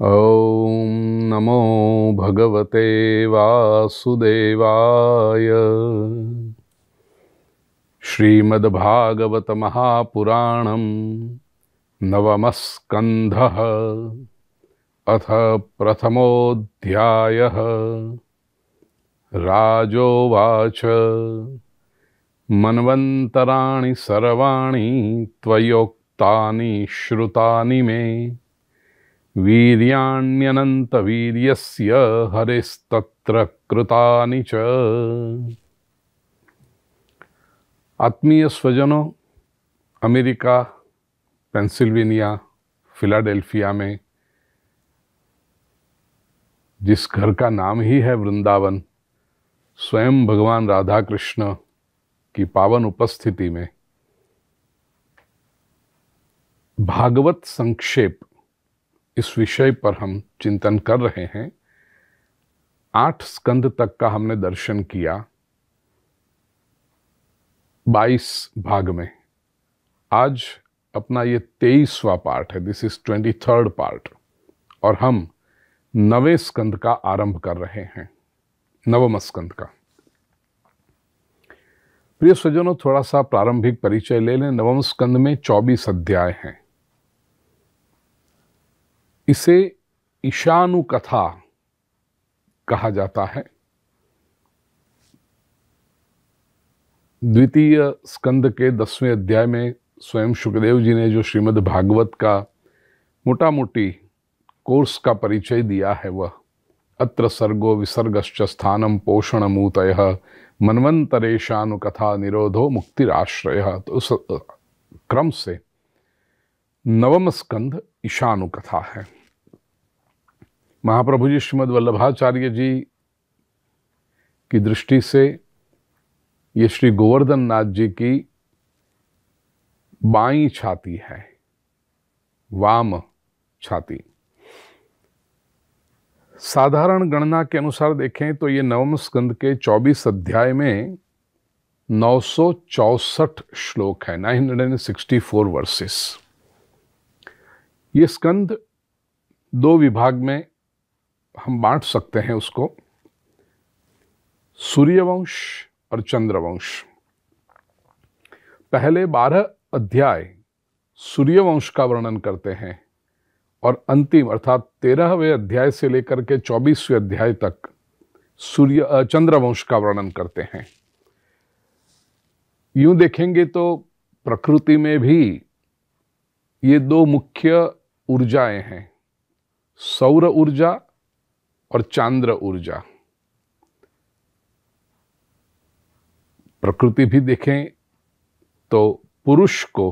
ॐ नमो भगवते वासुदेवाय श्रीमद्भागवतमहापुराणं नवमस्कन्धः अथ प्रथमोऽध्यायः राजोवाच मन्वन्तराणि सर्वाणि त्वयोक्तानि श्रुतानि मे वीर्याण्यनन्तवीर्यस्य हरिस्तत्र कृतानि च आत्मीय स्वजनों अमेरिका पेंसिल्वेनिया फिलाडेल्फिया में जिस घर का नाम ही है वृंदावन स्वयं भगवान राधा कृष्ण की पावन उपस्थिति में भागवत संक्षेप इस विषय पर हम चिंतन कर रहे हैं आठ स्कंद तक का हमने दर्शन किया बाईस भाग में आज अपना ये तेईसवा पार्ट है this is twenty third part और हम नवे स्कंद का आरंभ कर रहे हैं नवम स्कंद का प्रिय स्वजनों थोड़ा सा प्रारंभिक परिचय ले लें नवम स्कंद में चौबीस अध्याय हैं इसे ईशानु कथा कहा जाता है द्वितीय स्कंद के दसवें अध्याय में स्वयं सुखदेव जी ने जो श्रीमद् भागवत का मोटा मोटी कोर्स का परिचय दिया है वह अत्र सर्गो विसर्गश्च स्थानम पोषण मूतय मनवंतरेशानुकथा निरोधो मुक्तिराश्रय तो उस क्रम से नवम स्कंध ईशानुकथा है महाप्रभु जी श्रीमद वल्लभाचार्य जी की दृष्टि से ये श्री गोवर्धन नाथ जी की बाई छाती है वाम छाती साधारण गणना के अनुसार देखें तो ये नवम स्कंद के 24 अध्याय में नौ श्लोक है 964 वर्सेस ये स्कंद दो विभाग में हम बांट सकते हैं उसको सूर्यवंश और चंद्रवंश पहले बारह अध्याय सूर्यवंश का वर्णन करते हैं और अंतिम अर्थात तेरहवें अध्याय से लेकर के चौबीसवें अध्याय तक सूर्य चंद्रवंश का वर्णन करते हैं यूं देखेंगे तो प्रकृति में भी ये दो मुख्य ऊर्जाएं हैं सौर ऊर्जा और चांद्र ऊर्जा प्रकृति भी देखें तो पुरुष को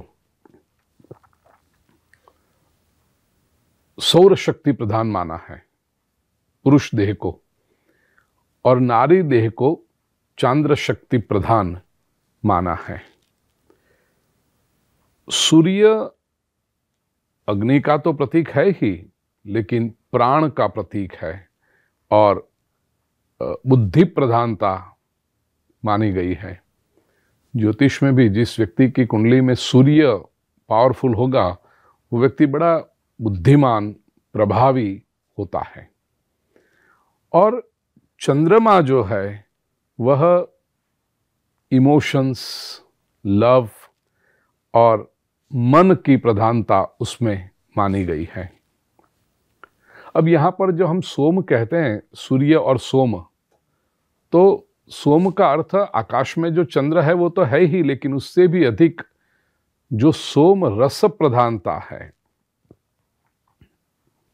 सौर शक्ति प्रधान माना है पुरुष देह को और नारी देह को चांद्र शक्ति प्रधान माना है सूर्य अग्नि का तो प्रतीक है ही लेकिन प्राण का प्रतीक है और बुद्धि प्रधानता मानी गई है ज्योतिष में भी जिस व्यक्ति की कुंडली में सूर्य पावरफुल होगा वो व्यक्ति बड़ा बुद्धिमान प्रभावी होता है और चंद्रमा जो है वह इमोशंस लव और मन की प्रधानता उसमें मानी गई है अब यहाँ पर जो हम सोम कहते हैं सूर्य और सोम तो सोम का अर्थ आकाश में जो चंद्र है वो तो है ही लेकिन उससे भी अधिक जो सोम रस प्रधानता है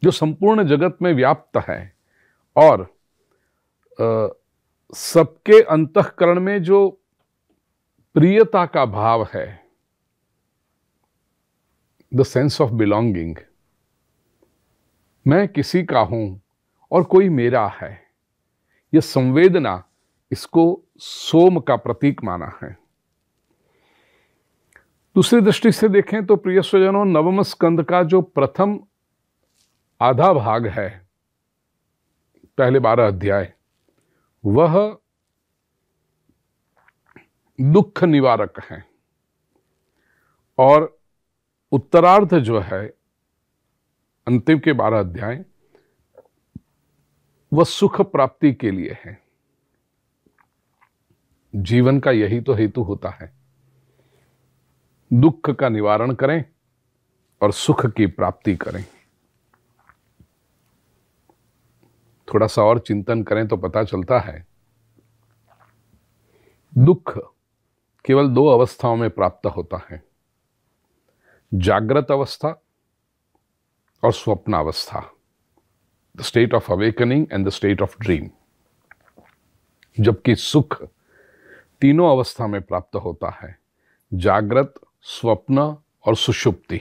जो संपूर्ण जगत में व्याप्त है और सबके अंतकरण में जो प्रियता का भाव है द सेंस ऑफ बिलोंगिंग मैं किसी का हूं और कोई मेरा है यह संवेदना इसको सोम का प्रतीक माना है दूसरी दृष्टि से देखें तो प्रिय स्वजनों नवम स्कंद का जो प्रथम आधा भाग है पहले बारह अध्याय वह दुख निवारक है और उत्तरार्ध जो है अंतिम के बारह अध्याय वह सुख प्राप्ति के लिए है जीवन का यही तो हेतु होता है दुख का निवारण करें और सुख की प्राप्ति करें थोड़ा सा और चिंतन करें तो पता चलता है दुख केवल दो अवस्थाओं में प्राप्त होता है जागृत अवस्था और स्वप्नावस्था the state of awakening and the state of dream जबकि सुख तीनों अवस्था में प्राप्त होता है जागृत स्वप्न और सुषुप्ति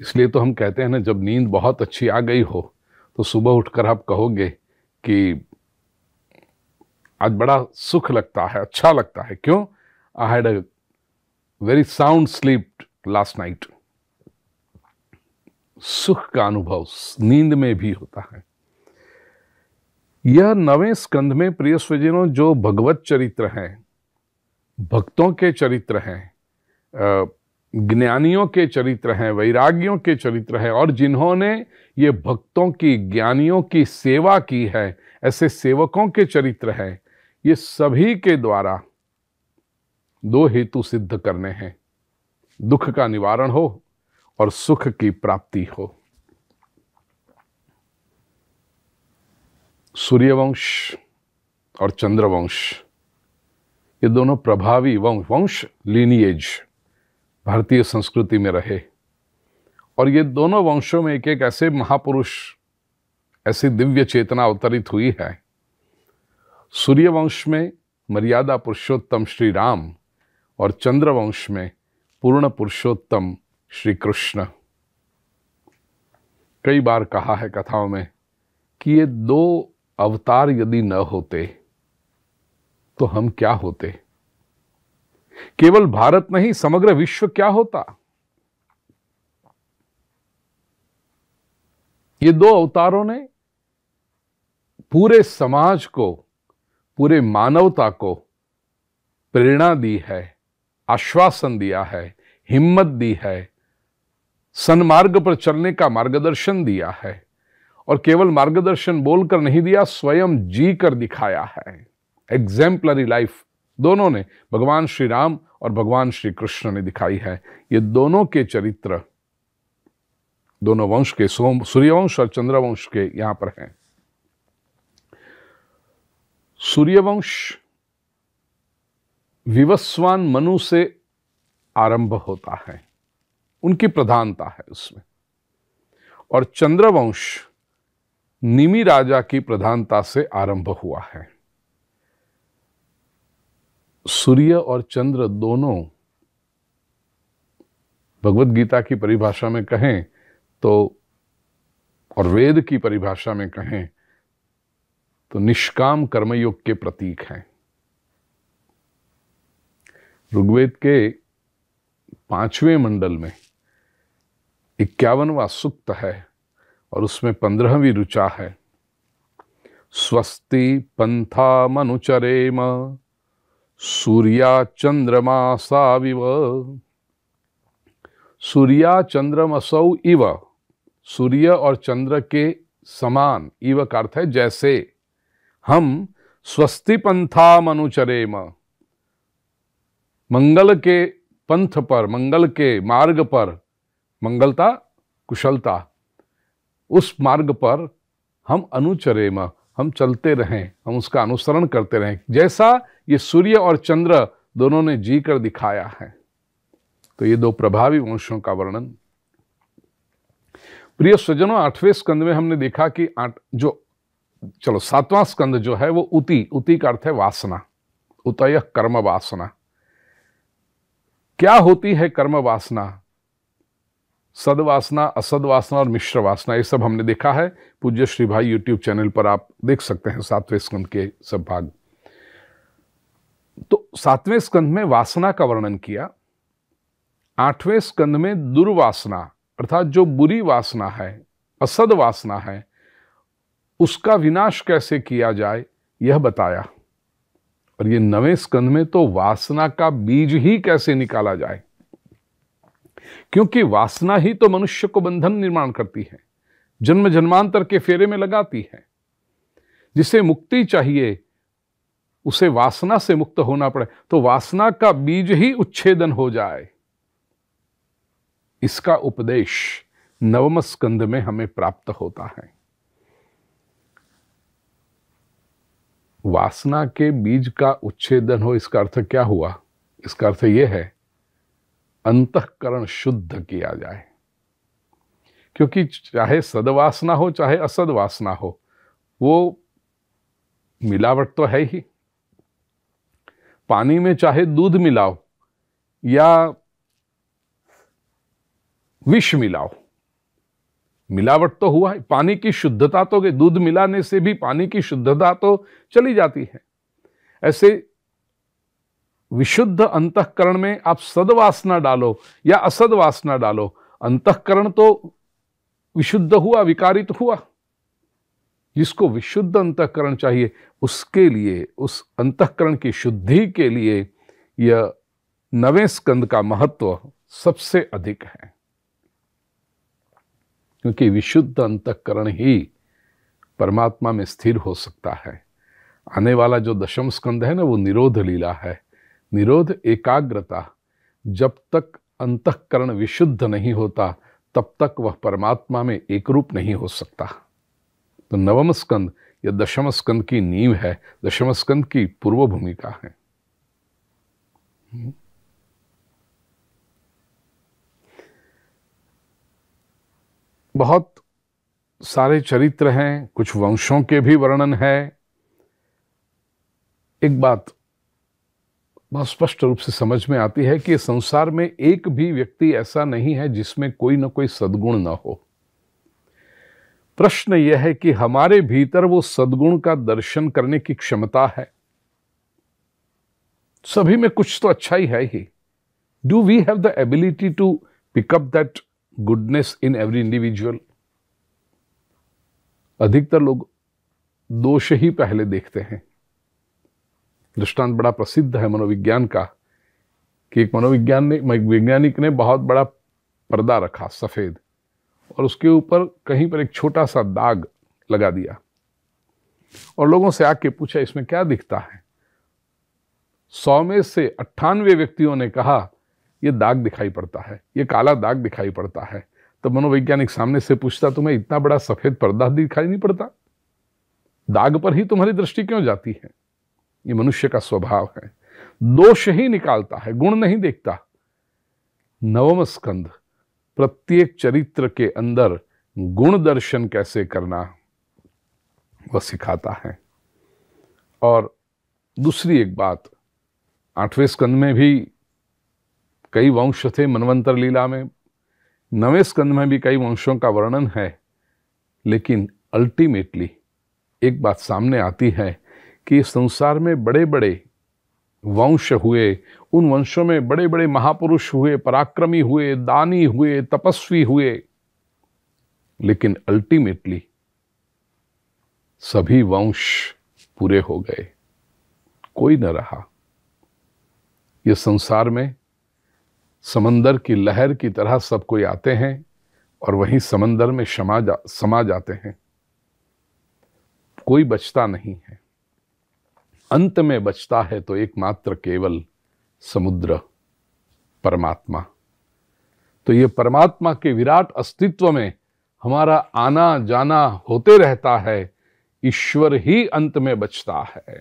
इसलिए तो हम कहते हैं ना जब नींद बहुत अच्छी आ गई हो तो सुबह उठकर आप कहोगे कि आज बड़ा सुख लगता है अच्छा लगता है क्यों I had a very sound sleep last night सुख का अनुभव नींद में भी होता है यह नवे स्कंध में प्रिय स्वजनों जो भगवत चरित्र हैं भक्तों के चरित्र हैं ज्ञानियों के चरित्र हैं वैरागियों के चरित्र हैं और जिन्होंने ये भक्तों की ज्ञानियों की सेवा की है ऐसे सेवकों के चरित्र हैं ये सभी के द्वारा दो हेतु सिद्ध करने हैं दुख का निवारण हो और सुख की प्राप्ति हो सूर्यवंश और चंद्रवंश ये दोनों प्रभावी वंश वंश लीनिएज भारतीय संस्कृति में रहे और ये दोनों वंशों में एक एक ऐसे महापुरुष ऐसी दिव्य चेतना अवतरित हुई है सूर्यवंश में मर्यादा पुरुषोत्तम श्री राम और चंद्रवंश में पूर्ण पुरुषोत्तम श्री कृष्ण कई बार कहा है कथाओं में कि ये दो अवतार यदि न होते तो हम क्या होते केवल भारत नहीं समग्र विश्व क्या होता ये दो अवतारों ने पूरे समाज को पूरे मानवता को प्रेरणा दी है आश्वासन दिया है हिम्मत दी है सन्मार्ग पर चलने का मार्गदर्शन दिया है और केवल मार्गदर्शन बोलकर नहीं दिया स्वयं जी कर दिखाया है एग्जैम्पलरी लाइफ दोनों ने भगवान श्री राम और भगवान श्री कृष्ण ने दिखाई है ये दोनों के चरित्र दोनों वंश के सोम सूर्यवंश और चंद्रवंश के यहां पर हैं सूर्यवंश विवस्वान मनु से आरंभ होता है उनकी प्रधानता है उसमें और चंद्रवंश निमी राजा की प्रधानता से आरंभ हुआ है सूर्य और चंद्र दोनों भगवत गीता की परिभाषा में कहें तो और वेद की परिभाषा में कहें तो निष्काम कर्मयोग के प्रतीक हैं ऋग्वेद के पांचवें मंडल में इक्यावनवा सुक्त है और उसमें पंद्रहवीं रुचा है स्वस्ति पंथा मनुचरेम सूर्या चंद्रमा साविव सूर्या चंद्रमसौ इव सूर्य और चंद्र के समान इव का अर्थ है जैसे हम स्वस्ति पंथा मनुचरेम मंगल के पंथ पर मंगल के मार्ग पर मंगलता कुशलता उस मार्ग पर हम अनुचरे म हम चलते रहें हम उसका अनुसरण करते रहें जैसा ये सूर्य और चंद्र दोनों ने जी कर दिखाया है तो ये दो प्रभावी वंशों का वर्णन प्रिय स्वजनों आठवें स्कंद में हमने देखा कि आठ जो चलो सातवां स्कंद जो है वो उति उति का अर्थ है वासना उतय कर्म वासना क्या होती है कर्म वासना सदवासना असद वासना और मिश्र वासना ये सब हमने देखा है पूज्य श्री भाई यूट्यूब चैनल पर आप देख सकते हैं सातवें स्कंद के सब भाग तो सातवें स्कंद में वासना का वर्णन किया आठवें स्कंद में दुर्वासना अर्थात जो बुरी वासना है असद वासना है उसका विनाश कैसे किया जाए यह बताया और ये नवे स्कंद में तो वासना का बीज ही कैसे निकाला जाए क्योंकि वासना ही तो मनुष्य को बंधन निर्माण करती है जन्म जन्मांतर के फेरे में लगाती है जिसे मुक्ति चाहिए उसे वासना से मुक्त होना पड़े तो वासना का बीज ही उच्छेदन हो जाए इसका उपदेश नवम स्कंद में हमें प्राप्त होता है वासना के बीज का उच्छेदन हो इसका अर्थ क्या हुआ इसका अर्थ यह है अंतकरण शुद्ध किया जाए क्योंकि चाहे सदवासना हो चाहे असद वासना हो वो मिलावट तो है ही पानी में चाहे दूध मिलाओ या विष मिलाओ मिलावट तो हुआ है पानी की शुद्धता तो दूध मिलाने से भी पानी की शुद्धता तो चली जाती है ऐसे विशुद्ध अंतकरण में आप सदवासना डालो या असद वासना डालो अंतकरण तो विशुद्ध हुआ विकारित हुआ जिसको विशुद्ध अंतकरण चाहिए उसके लिए उस अंतकरण की शुद्धि के लिए यह नवे स्कंद का महत्व सबसे अधिक है क्योंकि विशुद्ध अंतकरण ही परमात्मा में स्थिर हो सकता है आने वाला जो दशम स्कंद है ना वो निरोध लीला है निरोध एकाग्रता जब तक अंतकरण विशुद्ध नहीं होता तब तक वह परमात्मा में एक रूप नहीं हो सकता तो नवम स्कंद या दशम स्कंद की नींव है दशम स्कंद की पूर्व भूमिका है बहुत सारे चरित्र हैं कुछ वंशों के भी वर्णन है एक बात बहुत स्पष्ट रूप से समझ में आती है कि संसार में एक भी व्यक्ति ऐसा नहीं है जिसमें कोई ना कोई सद्गुण ना हो प्रश्न यह है कि हमारे भीतर वो सद्गुण का दर्शन करने की क्षमता है सभी में कुछ तो अच्छा ही है ही do we have the ability to pick up that goodness in every individual अधिकतर लोग दोष ही पहले देखते हैं दृष्टांत बड़ा प्रसिद्ध है मनोविज्ञान का कि एक मनोवैज्ञानिक वैज्ञानिक ने बहुत बड़ा पर्दा रखा सफ़ेद और उसके ऊपर कहीं पर एक छोटा सा दाग लगा दिया और लोगों से आके पूछा इसमें क्या दिखता है सौ में से अट्ठानवे व्यक्तियों ने कहा यह दाग दिखाई पड़ता है ये काला दाग दिखाई पड़ता है तो मनोवैज्ञानिक सामने से पूछता तुम्हें इतना बड़ा सफ़ेद पर्दा दिखाई नहीं पड़ता दाग पर ही तुम्हारी दृष्टि क्यों जाती है ये मनुष्य का स्वभाव है दोष ही निकालता है गुण नहीं देखता नवम स्कंध प्रत्येक चरित्र के अंदर गुण दर्शन कैसे करना वह सिखाता है और दूसरी एक बात आठवें स्कंद में भी कई वंश थे मनवंतर लीला में नवे स्कंद में भी कई वंशों का वर्णन है लेकिन अल्टीमेटली एक बात सामने आती है कि संसार में बड़े बड़े वंश हुए उन वंशों में बड़े बड़े महापुरुष हुए पराक्रमी हुए दानी हुए तपस्वी हुए लेकिन अल्टीमेटली सभी वंश पूरे हो गए कोई न रहा यह संसार में समंदर की लहर की तरह सब कोई आते हैं और वहीं समंदर में समा जा समा जाते हैं कोई बचता नहीं है अंत में बचता है तो एकमात्र केवल समुद्र परमात्मा तो ये परमात्मा के विराट अस्तित्व में हमारा आना जाना होते रहता है ईश्वर ही अंत में बचता है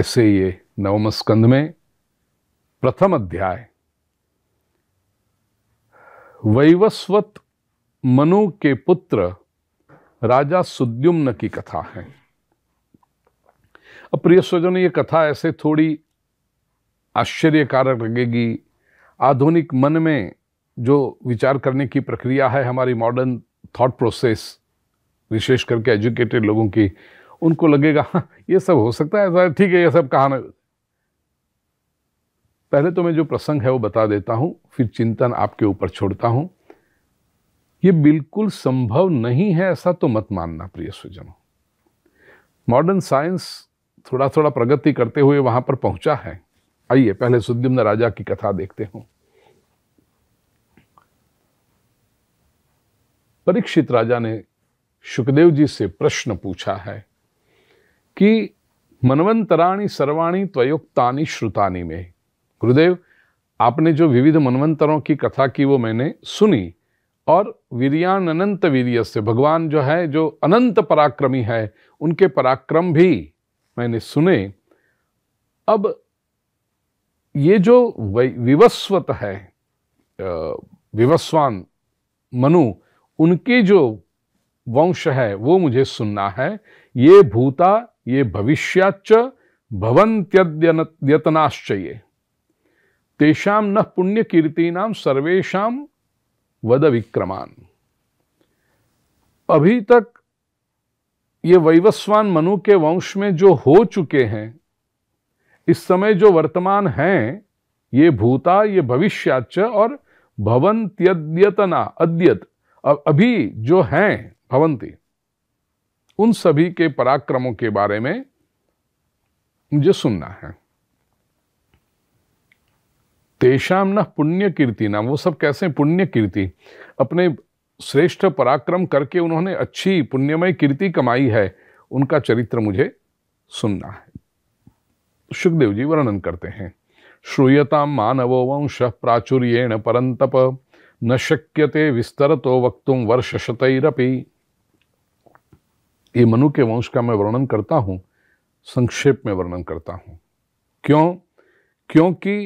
ऐसे ये नवम स्कंद में प्रथम अध्याय वैवस्वत मनु के पुत्र राजा सुद्युम्न की कथा है अब प्रिय स्वजन ये कथा ऐसे थोड़ी आश्चर्यकारक लगेगी आधुनिक मन में जो विचार करने की प्रक्रिया है हमारी मॉडर्न थॉट प्रोसेस विशेष करके एजुकेटेड लोगों की उनको लगेगा हाँ ये सब हो सकता है ठीक है ये सब कहाना पहले तो मैं जो प्रसंग है वो बता देता हूँ फिर चिंतन आपके ऊपर छोड़ता हूँ ये बिल्कुल संभव नहीं है ऐसा तो मत मानना प्रिय स्वजनों मॉडर्न साइंस थोड़ा थोड़ा प्रगति करते हुए वहां पर पहुंचा है आइए पहले सुद्युम्न राजा की कथा देखते हूं परीक्षित राजा ने सुखदेव जी से प्रश्न पूछा है कि मनवंतराणी सर्वाणी त्वयुक्तानी श्रुतानी में गुरुदेव आपने जो विविध मनवंतरों की कथा की वो मैंने सुनी और वीरियान अनंत वीरिय से भगवान जो है जो अनंत पराक्रमी है उनके पराक्रम भी मैंने सुने अब ये जो विवस्वत है विवस्वान मनु उनके जो वंश है वो मुझे सुनना है ये भूता ये भविष्याच भवंत्यतनाश्चये तेषाम न पुण्य नाम सर्वेशा वद विक्रमान अभी तक ये वैवस्वान मनु के वंश में जो हो चुके हैं इस समय जो वर्तमान हैं ये भूता ये भविष्याच और भवंत्यद्यतना अद्यत अभी जो हैं भवंती उन सभी के पराक्रमों के बारे में मुझे सुनना है तेषाम न पुण्य कीर्ति ना वो सब कैसे पुण्य कीर्ति अपने श्रेष्ठ पराक्रम करके उन्होंने अच्छी पुण्यमय कीर्ति कमाई है उनका चरित्र मुझे सुनना है सुखदेव जी वर्णन करते हैं श्रूयता मानवो वंश प्राचुर्येण परंतप न शक्यते विस्तर तो वक्तुम वर्ष शतरपी ये मनु के वंश का मैं वर्णन करता हूं संक्षेप में वर्णन करता हूं क्यों क्योंकि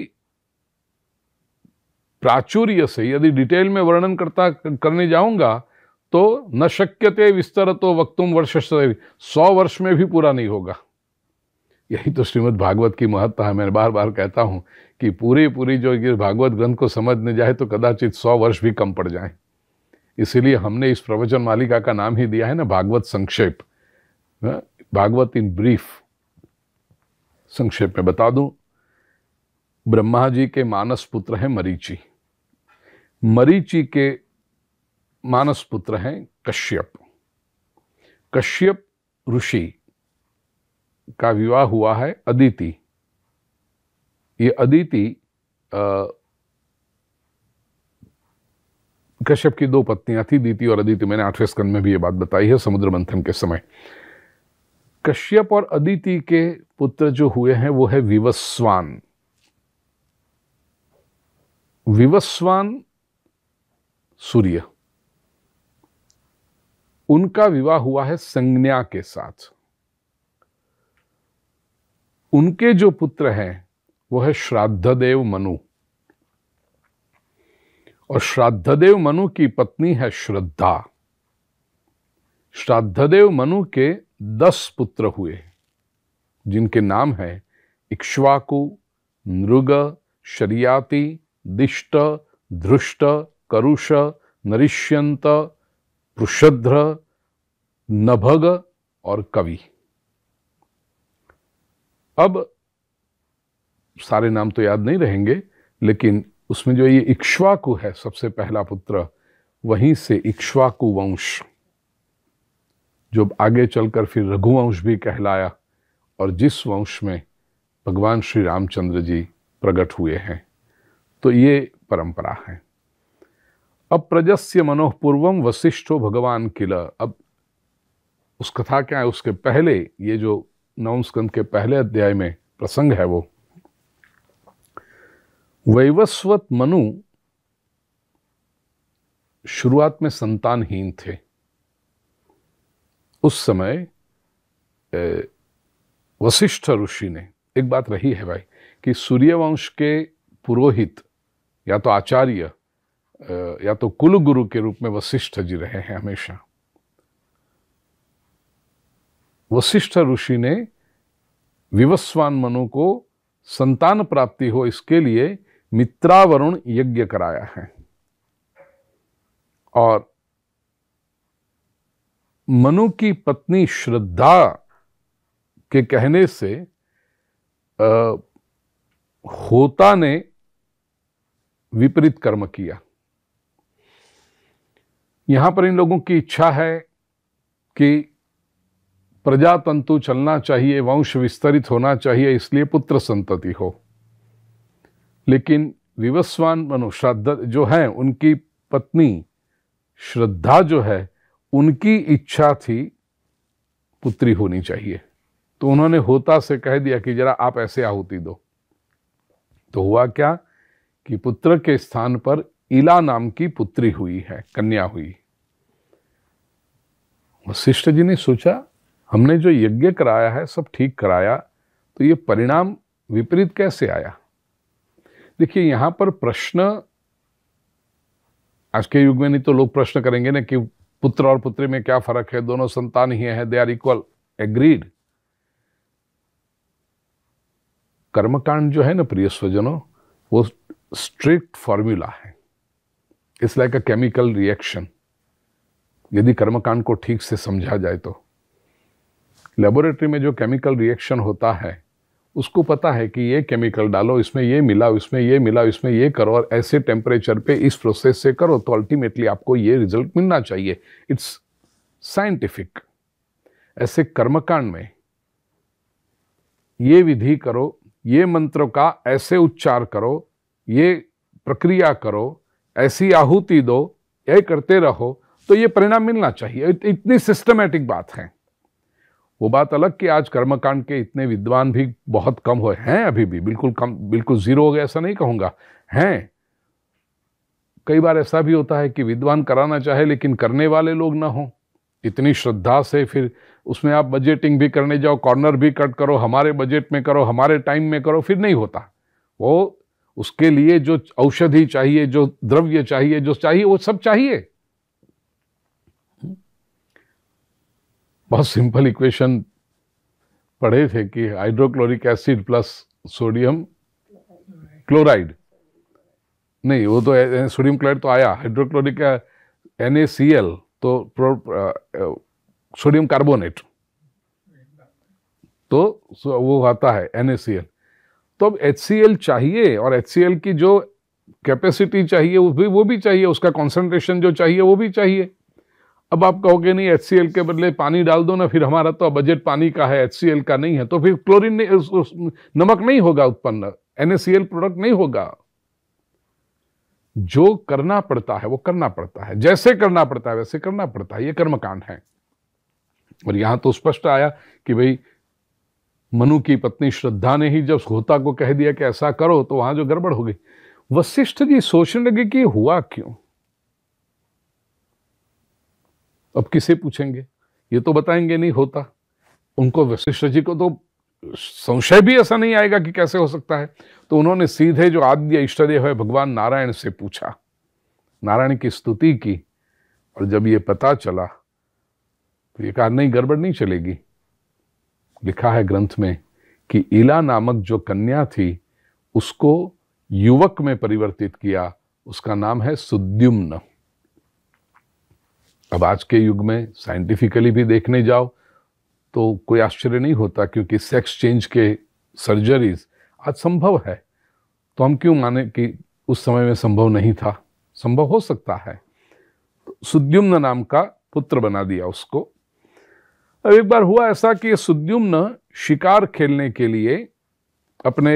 प्राचुर्य से यदि डिटेल में वर्णन करता करने जाऊंगा तो न शक्यते विस्तर तो वक्तुम वर्ष सौ वर्ष में भी पूरा नहीं होगा यही तो श्रीमद् भागवत की महत्ता है मैं बार बार कहता हूँ कि पूरी पूरी जो ये भागवत ग्रंथ को समझने जाए तो कदाचित सौ वर्ष भी कम पड़ जाए इसीलिए हमने इस प्रवचन मालिका का नाम ही दिया है ना भागवत संक्षेप हाँ, भागवत इन ब्रीफ संक्षेप में बता दूं ब्रह्मा जी के मानस पुत्र हैं मरीची मरीची के मानस पुत्र हैं कश्यप कश्यप ऋषि का विवाह हुआ है अदिति ये अदिति कश्यप की दो पत्नियां थी दीति और अदिति मैंने आठवें स्कंद में भी ये बात बताई है समुद्र मंथन के समय कश्यप और अदिति के पुत्र जो हुए हैं वो है विवस्वान विवस्वान सूर्य उनका विवाह हुआ है संज्ञा के साथ उनके जो पुत्र हैं वह है श्राद्धदेव मनु और श्राद्धदेव मनु की पत्नी है श्रद्धा श्राद्धदेव मनु के दस पुत्र हुए जिनके नाम है इक्ष्वाकु नृग शरियाति दिष्ट धृष्ट करुष नरिष्यंत पृषद्र नभग और कवि अब सारे नाम तो याद नहीं रहेंगे लेकिन उसमें जो ये इक्ष्वाकु है सबसे पहला पुत्र वहीं से इक्ष्वाकु वंश जो आगे चलकर फिर रघुवंश भी कहलाया और जिस वंश में भगवान श्री रामचंद्र जी प्रकट हुए हैं तो ये परंपरा है अब प्रजस्य वशिष्ठो भगवान किला अब उस कथा क्या है उसके पहले ये जो नवम स्कंद के पहले अध्याय में प्रसंग है वो वैवस्वत मनु शुरुआत में संतानहीन थे उस समय वशिष्ठ ऋषि ने एक बात रही है भाई कि सूर्यवंश के पुरोहित या तो आचार्य या तो कुल गुरु के रूप में वशिष्ठ जी रहे हैं हमेशा वशिष्ठ ऋषि ने विवस्वान मनु को संतान प्राप्ति हो इसके लिए मित्रावरुण यज्ञ कराया है और मनु की पत्नी श्रद्धा के कहने से आ, होता ने विपरीत कर्म किया यहां पर इन लोगों की इच्छा है कि प्रजातंतु चलना चाहिए वंश विस्तरित होना चाहिए इसलिए पुत्र संतति हो लेकिन विवस्वान मनु श्राद्ध जो है उनकी पत्नी श्रद्धा जो है उनकी इच्छा थी पुत्री होनी चाहिए तो उन्होंने होता से कह दिया कि जरा आप ऐसे आहुति दो तो हुआ क्या कि पुत्र के स्थान पर इला नाम की पुत्री हुई है कन्या हुई वशिष्ठ जी ने सोचा हमने जो यज्ञ कराया है सब ठीक कराया तो ये परिणाम विपरीत कैसे आया देखिए यहां पर प्रश्न आज के युग में नहीं तो लोग प्रश्न करेंगे ना कि पुत्र और पुत्री में क्या फर्क है दोनों संतान ही है दे आर इक्वल एग्रीड कर्मकांड जो है ना प्रिय स्वजनों वो स्ट्रिक्ट फॉर्मूला है it's like a chemical reaction यदि कर्मकांड को ठीक से समझा जाए तो लेबोरेटरी में जो केमिकल रिएक्शन होता है उसको पता है कि ये केमिकल डालो इसमें ये मिला इसमें ये मिला इसमें ये करो और ऐसे टेम्परेचर पे इस प्रोसेस से करो तो अल्टीमेटली आपको ये रिजल्ट मिलना चाहिए इट्स साइंटिफिक ऐसे कर्मकांड में ये विधि करो ये मंत्र का ऐसे उच्चार करो ये प्रक्रिया करो ऐसी आहुति दो यह करते रहो तो ये परिणाम मिलना चाहिए इतनी सिस्टमेटिक बात है वो बात अलग कि आज कर्मकांड के इतने विद्वान भी बहुत कम हुए हैं अभी भी बिल्कुल कम बिल्कुल जीरो हो गया ऐसा नहीं कहूंगा हैं कई बार ऐसा भी होता है कि विद्वान कराना चाहे लेकिन करने वाले लोग ना हो इतनी श्रद्धा से फिर उसमें आप बजटिंग भी करने जाओ कॉर्नर भी कट करो हमारे बजट में करो हमारे टाइम में करो फिर नहीं होता वो उसके लिए जो औषधि चाहिए जो द्रव्य चाहिए जो चाहिए वो सब चाहिए बहुत सिंपल इक्वेशन पढ़े थे कि hydrochloric acid plus sodium chloride नहीं वो तो सोडियम क्लोराइड तो आया हाइड्रोक्लोरिक एन तो सोडियम कार्बोनेट तो वो आता है एन तो अब एच चाहिए और एच की जो कैपेसिटी चाहिए वो भी वो भी चाहिए उसका कॉन्सेंट्रेशन जो चाहिए वो भी चाहिए अब आप कहोगे नहीं एच के बदले पानी डाल दो ना फिर हमारा तो बजट पानी का है एच का नहीं है तो फिर क्लोरिन नमक नहीं होगा उत्पन्न एन प्रोडक्ट नहीं होगा जो करना पड़ता है वो करना पड़ता है जैसे करना पड़ता है वैसे करना पड़ता है ये कर्मकांड है और यहां तो स्पष्ट आया कि भाई मनु की पत्नी श्रद्धा ने ही जब होता को कह दिया कि ऐसा करो तो वहां जो गड़बड़ हो गई वशिष्ठ जी सोचने लगे कि हुआ क्यों अब किसे पूछेंगे ये तो बताएंगे नहीं होता उनको वशिष्ठ जी को तो संशय भी ऐसा नहीं आएगा कि कैसे हो सकता है तो उन्होंने सीधे जो आद्य इष्टदेव है भगवान नारायण से पूछा नारायण की स्तुति की और जब ये पता चला तो ये कहा नहीं गड़बड़ नहीं चलेगी लिखा है ग्रंथ में कि इला नामक जो कन्या थी उसको युवक में परिवर्तित किया उसका नाम है सुद्युम्न अब आज के युग में साइंटिफिकली भी देखने जाओ तो कोई आश्चर्य नहीं होता क्योंकि सेक्स चेंज के सर्जरीज आज संभव है तो हम क्यों माने कि उस समय में संभव नहीं था संभव हो सकता है तो सुद्युम्न नाम का पुत्र बना दिया उसको अब एक बार हुआ ऐसा कि सुद्युम्न शिकार खेलने के लिए अपने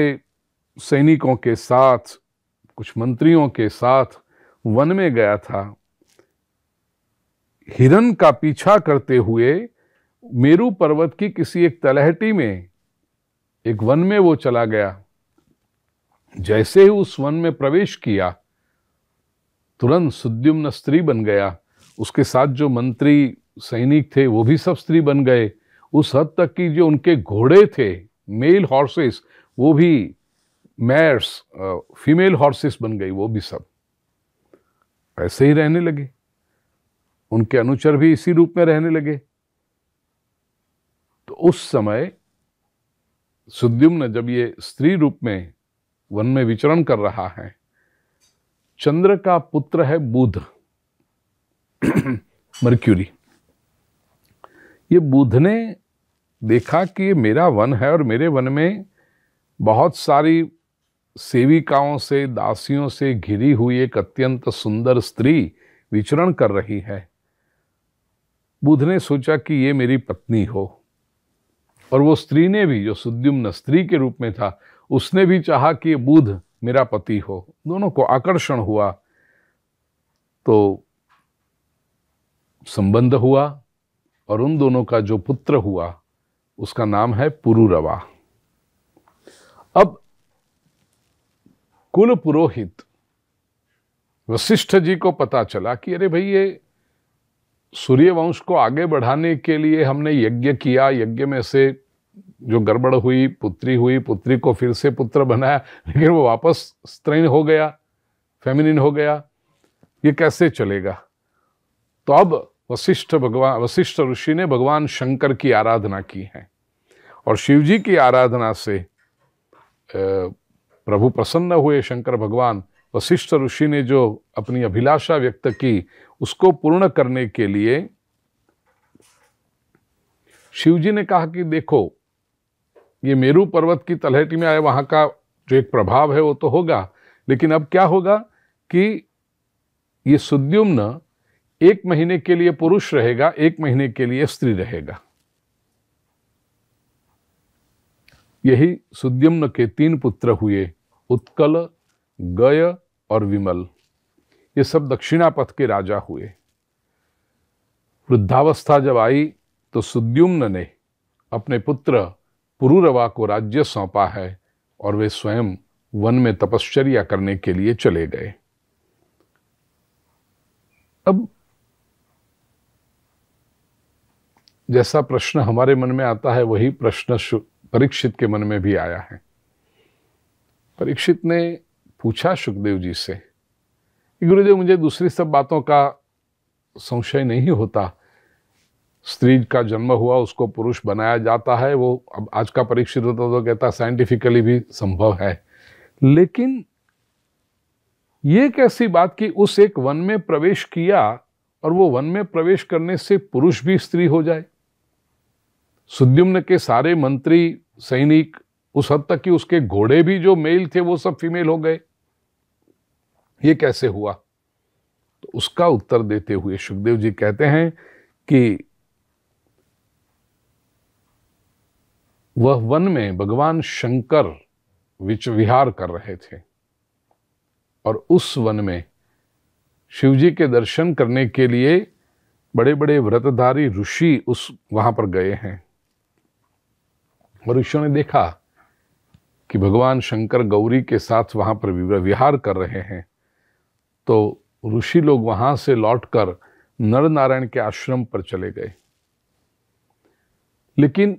सैनिकों के साथ कुछ मंत्रियों के साथ वन में गया था हिरन का पीछा करते हुए मेरू पर्वत की किसी एक तलहटी में एक वन में वो चला गया जैसे ही उस वन में प्रवेश किया तुरंत सुद्युम्न स्त्री बन गया उसके साथ जो मंत्री सैनिक थे वो भी सब स्त्री बन गए उस हद तक कि जो उनके घोड़े थे मेल हॉर्सेस वो भी मैर्स फीमेल हॉर्सेस बन गई वो भी सब ऐसे ही रहने लगे उनके अनुचर भी इसी रूप में रहने लगे तो उस समय सुद्युम्न जब ये स्त्री रूप में वन में विचरण कर रहा है चंद्र का पुत्र है बुध मर्क्यूरी ये बुध ने देखा कि ये मेरा वन है और मेरे वन में बहुत सारी सेविकाओं से दासियों से घिरी हुई एक अत्यंत सुंदर स्त्री विचरण कर रही है बुध ने सोचा कि ये मेरी पत्नी हो और वो स्त्री ने भी जो सुद्युम्न स्त्री के रूप में था उसने भी चाहा कि ये बुध मेरा पति हो दोनों को आकर्षण हुआ तो संबंध हुआ और उन दोनों का जो पुत्र हुआ उसका नाम है पुरुरवा अब कुल पुरोहित वशिष्ठ जी को पता चला कि अरे भाई ये सूर्य वंश को आगे बढ़ाने के लिए हमने यज्ञ किया यज्ञ में से जो गड़बड़ हुई पुत्री हुई पुत्री को फिर से पुत्र बनाया लेकिन वो वापस स्त्रीण हो गया फेमिनिन हो गया ये कैसे चलेगा तो अब वशिष्ठ भगवान वशिष्ठ ऋषि ने भगवान शंकर की आराधना की है और शिव जी की आराधना से प्रभु प्रसन्न हुए शंकर भगवान वशिष्ठ ऋषि ने जो अपनी अभिलाषा व्यक्त की उसको पूर्ण करने के लिए शिव जी ने कहा कि देखो ये मेरू पर्वत की तलहटी में आए वहाँ का जो एक प्रभाव है वो तो होगा लेकिन अब क्या होगा कि ये सुद्युम्न एक महीने के लिए पुरुष रहेगा एक महीने के लिए स्त्री रहेगा यही सुद्युम्न के तीन पुत्र हुए उत्कल गय और विमल ये सब दक्षिणापथ के राजा हुए वृद्धावस्था जब आई तो सुद्युम्न ने अपने पुत्र पुरुरवा को राज्य सौंपा है और वे स्वयं वन में तपश्चर्या करने के लिए चले गए अब जैसा प्रश्न हमारे मन में आता है वही प्रश्न परीक्षित के मन में भी आया है परीक्षित ने पूछा सुखदेव जी से कि गुरुदेव मुझे दूसरी सब बातों का संशय नहीं होता स्त्री का जन्म हुआ उसको पुरुष बनाया जाता है वो अब आज का परीक्षित होता तो कहता साइंटिफिकली भी संभव है लेकिन ये कैसी बात कि उस एक वन में प्रवेश किया और वो वन में प्रवेश करने से पुरुष भी स्त्री हो जाए सुद्युम्न के सारे मंत्री सैनिक उस हद तक कि उसके घोड़े भी जो मेल थे वो सब फीमेल हो गए ये कैसे हुआ तो उसका उत्तर देते हुए सुखदेव जी कहते हैं कि वह वन में भगवान शंकर विच विहार कर रहे थे और उस वन में शिवजी के दर्शन करने के लिए बड़े बड़े व्रतधारी ऋषि उस वहां पर गए हैं मनुष्यों ने देखा कि भगवान शंकर गौरी के साथ वहाँ पर विहार कर रहे हैं तो ऋषि लोग वहाँ से लौटकर नरनारायण के आश्रम पर चले गए लेकिन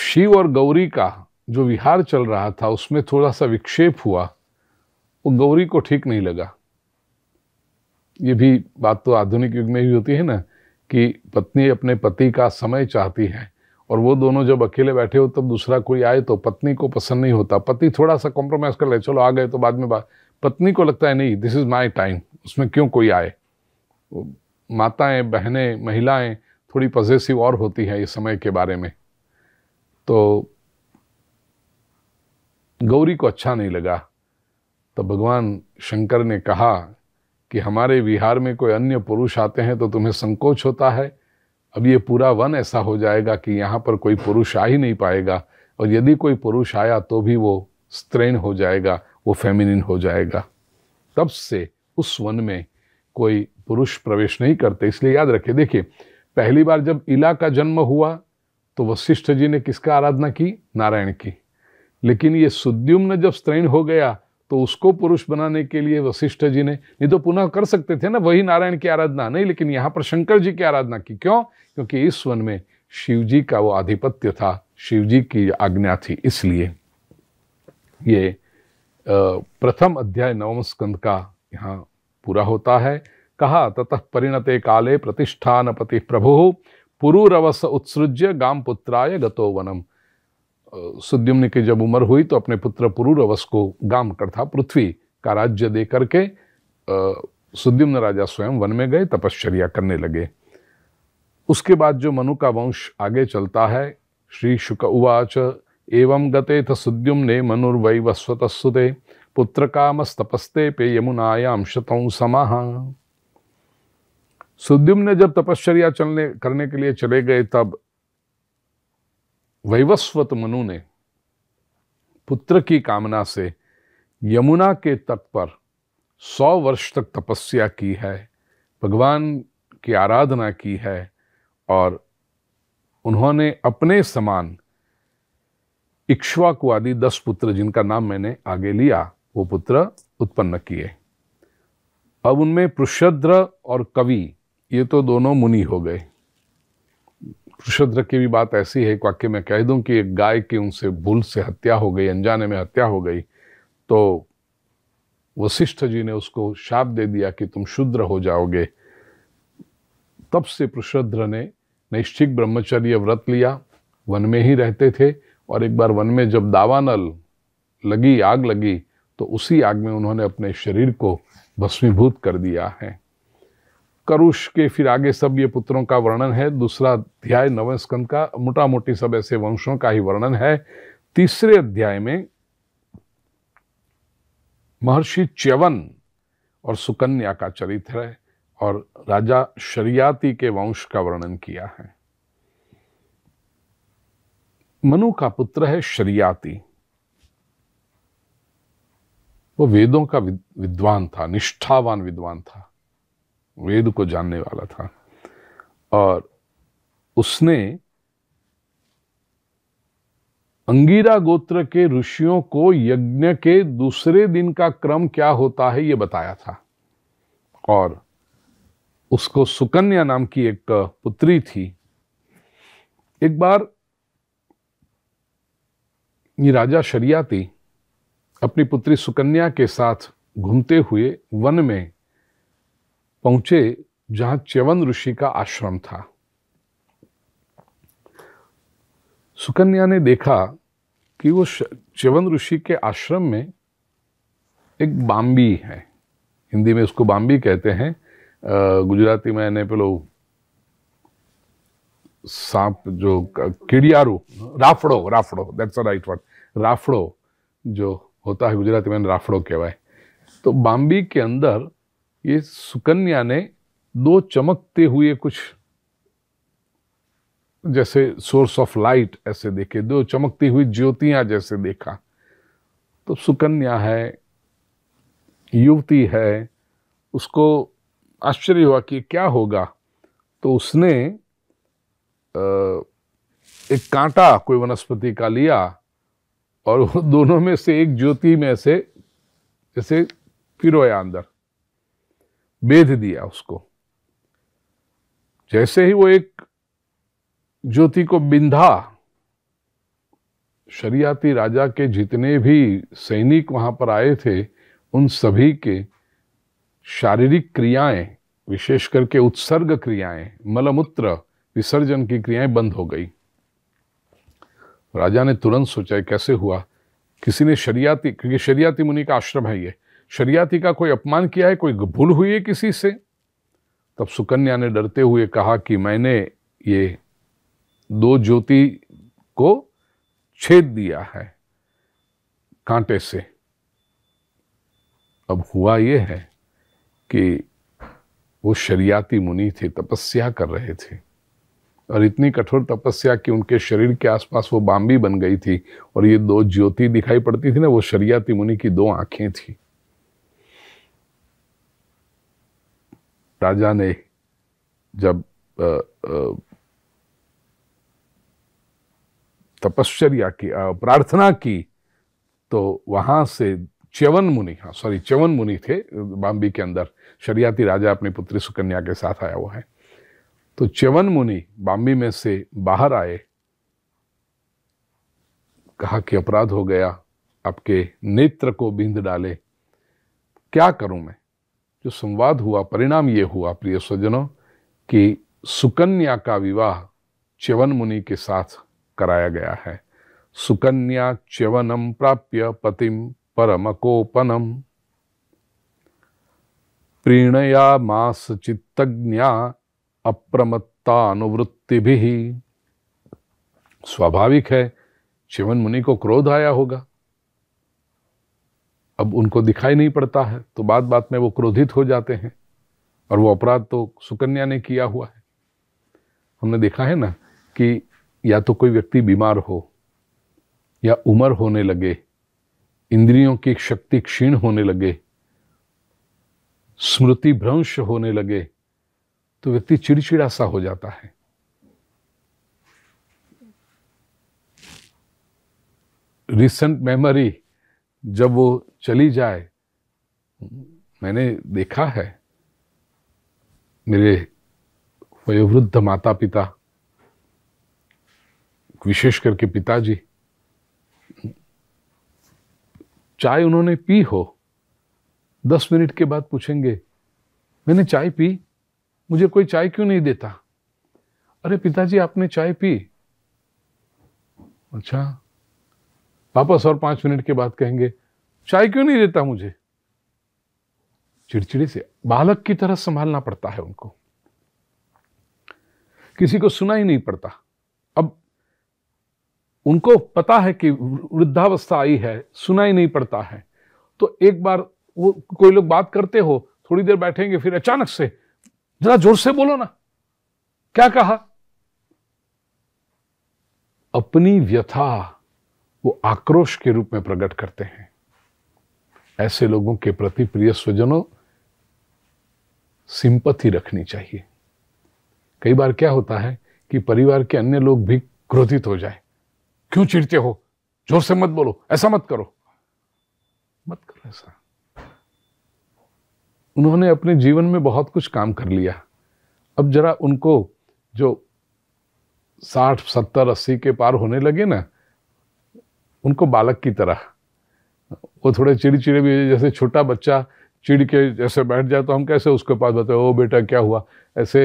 शिव और गौरी का जो विहार चल रहा था उसमें थोड़ा सा विक्षेप हुआ वो गौरी को ठीक नहीं लगा ये भी बात तो आधुनिक युग में ही होती है ना कि पत्नी अपने पति का समय चाहती है और वो दोनों जब अकेले बैठे हो तब दूसरा कोई आए तो पत्नी को पसंद नहीं होता पति थोड़ा सा कॉम्प्रोमाइज़ कर ले चलो आ गए तो बाद में बात पत्नी को लगता है नहीं दिस इज़ माई टाइम उसमें क्यों कोई आए माताएं बहनें महिलाएं थोड़ी पॉजेसिव और होती है इस समय के बारे में तो गौरी को अच्छा नहीं लगा तो भगवान शंकर ने कहा कि हमारे विहार में कोई अन्य पुरुष आते हैं तो तुम्हें संकोच होता है अब ये पूरा वन ऐसा हो जाएगा कि यहाँ पर कोई पुरुष आ ही नहीं पाएगा और यदि कोई पुरुष आया तो भी वो स्त्रीण हो जाएगा वो फेमिनिन हो जाएगा तब से उस वन में कोई पुरुष प्रवेश नहीं करते इसलिए याद रखिए देखिए पहली बार जब इला का जन्म हुआ तो वशिष्ठ जी ने किसका आराधना की नारायण की लेकिन ये सुद्युम्न जब स्त्रीण हो गया तो उसको पुरुष बनाने के लिए वशिष्ठ जी ने नहीं तो पुनः कर सकते थे ना वही नारायण की आराधना नहीं लेकिन यहाँ पर शंकर जी की आराधना की क्यों क्योंकि इस वन में शिव जी का वो आधिपत्य था शिव जी की आज्ञा थी इसलिए ये प्रथम अध्याय नवम स्कंद का यहाँ पूरा होता है कहा ततः परिणते काले प्रतिष्ठानपति प्रभु पुरुरवस उत्सृज्य गाम पुत्राय गतो वनम सुद्युम्न की जब उम्र हुई तो अपने पुत्र पुरुरवस को गाम करता पृथ्वी का राज्य दे करके सुद्युम्न राजा स्वयं वन में गए तपश्चर्या करने लगे उसके बाद जो मनु का वंश आगे चलता है श्री शुक उवाच एवं गते थ सुद्युम्न मनुर्वै वस्वतस्सुते पुत्र कामस्तपस्ते पे यमुनायाम शतौ समाह सुद्युम्न जब तपश्चर्या चलने करने के लिए चले गए तब वैवस्वत मनु ने पुत्र की कामना से यमुना के तट पर सौ वर्ष तक तपस्या की है भगवान की आराधना की है और उन्होंने अपने समान इक्ष्वाकु आदि दस पुत्र जिनका नाम मैंने आगे लिया वो पुत्र उत्पन्न किए अब उनमें पुरुषद्र और कवि ये तो दोनों मुनि हो गए कुशद्र की भी बात ऐसी है एक वाक्य में कह दूं कि एक गाय की उनसे भूल से हत्या हो गई अनजाने में हत्या हो गई तो वशिष्ठ जी ने उसको शाप दे दिया कि तुम शूद्र हो जाओगे तब से पुरुषद्र ने नैश्चिक ब्रह्मचर्य व्रत लिया वन में ही रहते थे और एक बार वन में जब दावानल लगी आग लगी तो उसी आग में उन्होंने अपने शरीर को भस्मीभूत कर दिया है करुष के फिर आगे सब ये पुत्रों का वर्णन है दूसरा अध्याय नवें स्कंद का मोटा मोटी सब ऐसे वंशों का ही वर्णन है तीसरे अध्याय में महर्षि च्यवन और सुकन्या का चरित्र है और राजा शरियाती के वंश का वर्णन किया है मनु का पुत्र है शरियाती वो वेदों का विद्वान था निष्ठावान विद्वान था वेद को जानने वाला था और उसने अंगीरा गोत्र के ऋषियों को यज्ञ के दूसरे दिन का क्रम क्या होता है ये बताया था और उसको सुकन्या नाम की एक पुत्री थी एक बार ये राजा शरियाती अपनी पुत्री सुकन्या के साथ घूमते हुए वन में पहुंचे जहां च्यवन ऋषि का आश्रम था सुकन्या ने देखा कि वो च्यवन ऋषि के आश्रम में एक बाम्बी है हिंदी में उसको बाम्बी कहते हैं गुजराती में पेलो सांप जो किड़ियारू राफड़ो राफड़ो दैट्स राइट वर्ड राफड़ो जो होता है गुजराती में राफड़ो कहवाए तो बाम्बी के अंदर ये सुकन्या ने दो चमकते हुए कुछ जैसे सोर्स ऑफ लाइट ऐसे देखे दो चमकती हुई ज्योतियां जैसे देखा तो सुकन्या है युवती है उसको आश्चर्य हुआ कि क्या होगा तो उसने एक कांटा कोई वनस्पति का लिया और दोनों में से एक ज्योति में से जैसे फिर अंदर बेध दिया उसको जैसे ही वो एक ज्योति को बिंधा शरियाती राजा के जितने भी सैनिक वहां पर आए थे उन सभी के शारीरिक क्रियाएं विशेष करके उत्सर्ग क्रियाएं मलमूत्र विसर्जन की क्रियाएं बंद हो गई राजा ने तुरंत सोचा कैसे हुआ किसी ने शरियाती क्योंकि शरियाती मुनि का आश्रम है ये शरियाती का कोई अपमान किया है कोई भूल हुई है किसी से तब सुकन्या ने डरते हुए कहा कि मैंने ये दो ज्योति को छेद दिया है कांटे से अब हुआ यह है कि वो शरियाती मुनि थे तपस्या कर रहे थे और इतनी कठोर तपस्या कि उनके शरीर के आसपास वो बांबी बन गई थी और ये दो ज्योति दिखाई पड़ती थी ना वो शरियाती मुनि की दो आंखें थी राजा ने जब तपश्चर्या की प्रार्थना की तो वहां से च्यवन मुनि हाँ सॉरी च्यवन मुनि थे बाम्बी के अंदर शरियाती राजा अपनी पुत्री सुकन्या के साथ आया हुआ है तो च्यवन मुनि बाम्बी में से बाहर आए कहा कि अपराध हो गया आपके नेत्र को बींद डाले क्या करूं मैं जो संवाद हुआ परिणाम ये हुआ प्रिय स्वजनों कि सुकन्या का विवाह च्यवन मुनि के साथ कराया गया है सुकन्या च्यवनम प्राप्य पतिम कोपनम प्रीणया मास चित्तज्ञा अनुवृत्ति भी स्वाभाविक है च्यवन मुनि को क्रोध आया होगा अब उनको दिखाई नहीं पड़ता है तो बात बात में वो क्रोधित हो जाते हैं और वो अपराध तो सुकन्या ने किया हुआ है हमने देखा है ना कि या तो कोई व्यक्ति बीमार हो या उम्र होने लगे इंद्रियों की शक्ति क्षीण होने लगे स्मृति भ्रंश होने लगे तो व्यक्ति चिड़चिड़ा सा हो जाता है रिसेंट मेमोरी जब वो चली जाए मैंने देखा है मेरे वयोवृद्ध माता पिता विशेष करके पिताजी चाय उन्होंने पी हो दस मिनट के बाद पूछेंगे मैंने चाय पी मुझे कोई चाय क्यों नहीं देता अरे पिताजी आपने चाय पी अच्छा वापस और पांच मिनट के बाद कहेंगे चाय क्यों नहीं देता मुझे चिड़चिड़ी से बालक की तरह संभालना पड़ता है उनको किसी को सुना ही नहीं पड़ता अब उनको पता है कि वृद्धावस्था आई है सुना ही नहीं पड़ता है तो एक बार वो कोई लोग बात करते हो थोड़ी देर बैठेंगे फिर अचानक से जरा जोर से बोलो ना क्या कहा अपनी व्यथा वो आक्रोश के रूप में प्रकट करते हैं ऐसे लोगों के प्रति प्रिय स्वजनों सिंपत्ति रखनी चाहिए कई बार क्या होता है कि परिवार के अन्य लोग भी क्रोधित हो जाए क्यों चिढ़ते हो जोर से मत बोलो ऐसा मत करो मत करो ऐसा उन्होंने अपने जीवन में बहुत कुछ काम कर लिया अब जरा उनको जो साठ सत्तर अस्सी के पार होने लगे ना उनको बालक की तरह वो थोड़े चिड़चिड़े भी जैसे छोटा बच्चा चिड़ के जैसे बैठ जाए तो हम कैसे उसके पास बताए ओ बेटा क्या हुआ ऐसे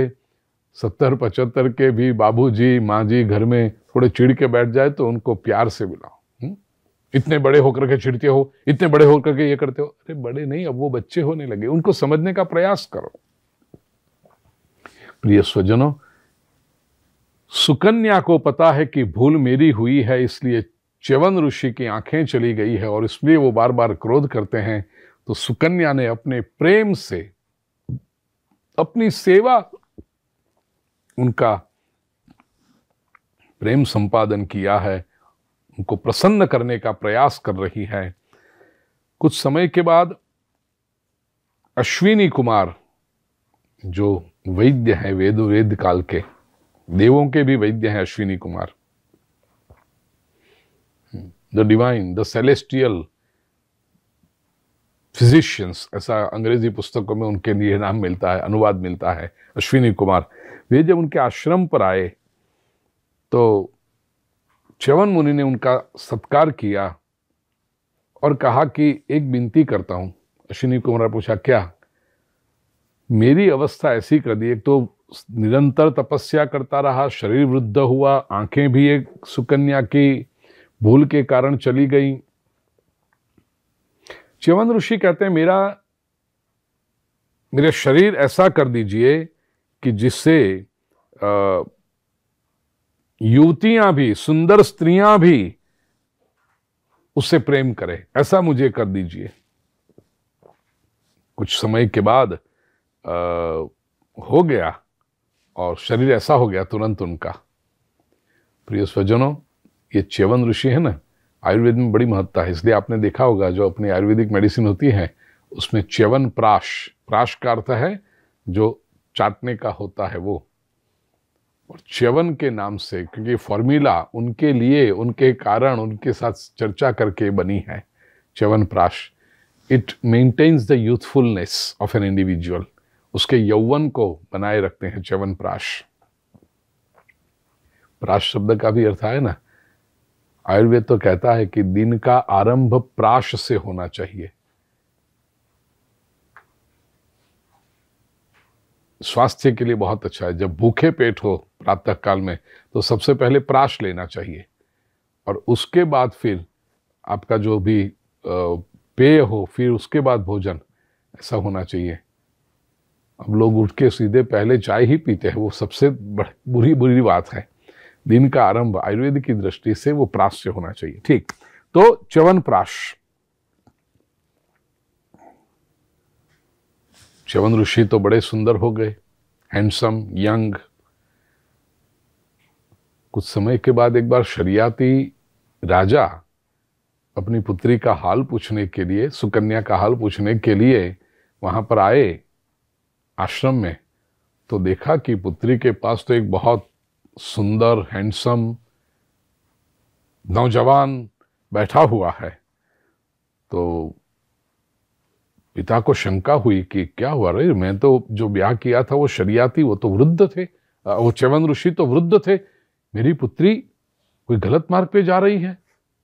सत्तर पचहत्तर के भी बाबू जी माँ जी घर में थोड़े चिड़ के बैठ जाए तो उनको प्यार से बुलाओ इतने बड़े होकर के चिड़ते हो इतने बड़े होकर के ये करते हो अरे बड़े नहीं अब वो बच्चे होने लगे उनको समझने का प्रयास करो प्रिय स्वजनों सुकन्या को पता है कि भूल मेरी हुई है इसलिए च्यवन ऋषि की आंखें चली गई है और इसलिए वो बार बार क्रोध करते हैं तो सुकन्या ने अपने प्रेम से अपनी सेवा उनका प्रेम संपादन किया है उनको प्रसन्न करने का प्रयास कर रही है कुछ समय के बाद अश्विनी कुमार जो वैद्य हैं वेद वेद काल के देवों के भी वैद्य हैं Ashwini Kumar the divine the celestial physicians ऐसा अंग्रेजी पुस्तकों में उनके लिए नाम मिलता है अनुवाद मिलता है अश्विनी कुमार वे जब उनके आश्रम पर आए तो च्यवन मुनि ने उनका सत्कार किया और कहा कि एक विनती करता हूँ अश्विनी कुमार पूछा क्या मेरी अवस्था ऐसी कर दी एक तो निरंतर तपस्या करता रहा शरीर वृद्ध हुआ आंखें भी एक सुकन्या की भूल के कारण चली गई चिवन ऋषि कहते हैं मेरा मेरे शरीर ऐसा कर दीजिए कि जिससे युवतियां भी सुंदर स्त्रियां भी उससे प्रेम करें ऐसा मुझे कर दीजिए कुछ समय के बाद आ, हो गया और शरीर ऐसा हो गया तुरंत उनका प्रिय स्वजनों ये च्यवन ऋषि है ना आयुर्वेद में बड़ी महत्ता है इसलिए आपने देखा होगा जो अपनी आयुर्वेदिक मेडिसिन होती है उसमें च्यवन प्राश प्राश का अर्थ है जो चाटने का होता है वो और च्यवन के नाम से क्योंकि फॉर्मूला उनके लिए उनके कारण उनके साथ चर्चा करके बनी है Chyawanprash it maintains the youthfulness of an individual उसके यौवन को बनाए रखते हैं च्यवन प्राश प्राश शब्द का भी अर्थ है ना आयुर्वेद तो कहता है कि दिन का आरंभ प्राश से होना चाहिए स्वास्थ्य के लिए बहुत अच्छा है जब भूखे पेट हो प्रातः काल में तो सबसे पहले प्राश लेना चाहिए और उसके बाद फिर आपका जो भी पेय हो फिर उसके बाद भोजन ऐसा होना चाहिए अब लोग उठ के सीधे पहले चाय ही पीते हैं वो सबसे बुरी बुरी बात है दिन का आरंभ आयुर्वेद की दृष्टि से वो प्राश से होना चाहिए ठीक तो चवन प्राश चवन ऋषि तो बड़े सुंदर हो गए हैंडसम यंग कुछ समय के बाद एक बार शरियाती राजा अपनी पुत्री का हाल पूछने के लिए सुकन्या का हाल पूछने के लिए वहां पर आए आश्रम में तो देखा कि पुत्री के पास तो एक बहुत सुंदर हैंडसम नौजवान बैठा हुआ है तो पिता को शंका हुई कि क्या हुआ रे मैं तो जो ब्याह किया था वो शरियाती वो तो वृद्ध थे वो चवन ऋषि तो वृद्ध थे मेरी पुत्री कोई गलत मार्ग पे जा रही है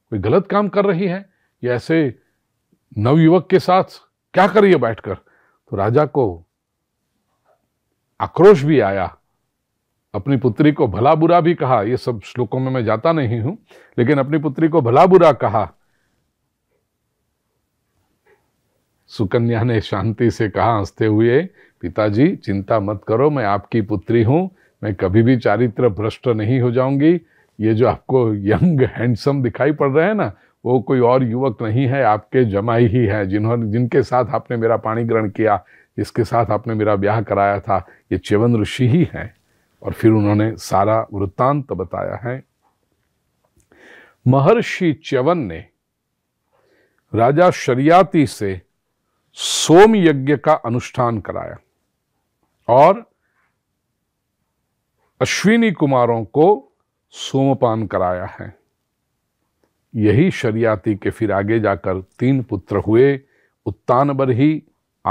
कोई गलत काम कर रही है या ऐसे नवयुवक के साथ क्या करिए बैठकर तो राजा को आक्रोश भी आया अपनी पुत्री को भला बुरा भी कहा ये सब श्लोकों में मैं जाता नहीं हूं लेकिन अपनी पुत्री को भला बुरा कहा सुकन्या ने शांति से कहा हंसते हुए पिताजी चिंता मत करो मैं आपकी पुत्री हूं मैं कभी भी चारित्र भ्रष्ट नहीं हो जाऊंगी ये जो आपको यंग हैंडसम दिखाई पड़ रहे हैं ना वो कोई और युवक नहीं है आपके जमाई ही है जिन्होंने जिनके साथ आपने मेरा पाणी ग्रहण किया जिसके साथ आपने मेरा ब्याह कराया था ये चेवन ऋषि ही हैं और फिर उन्होंने सारा वृत्तांत बताया है महर्षि च्यवन ने राजा शरियाती से सोम यज्ञ का अनुष्ठान कराया और अश्विनी कुमारों को सोमपान कराया है यही शरियाती के फिर आगे जाकर तीन पुत्र हुए उत्तान बरही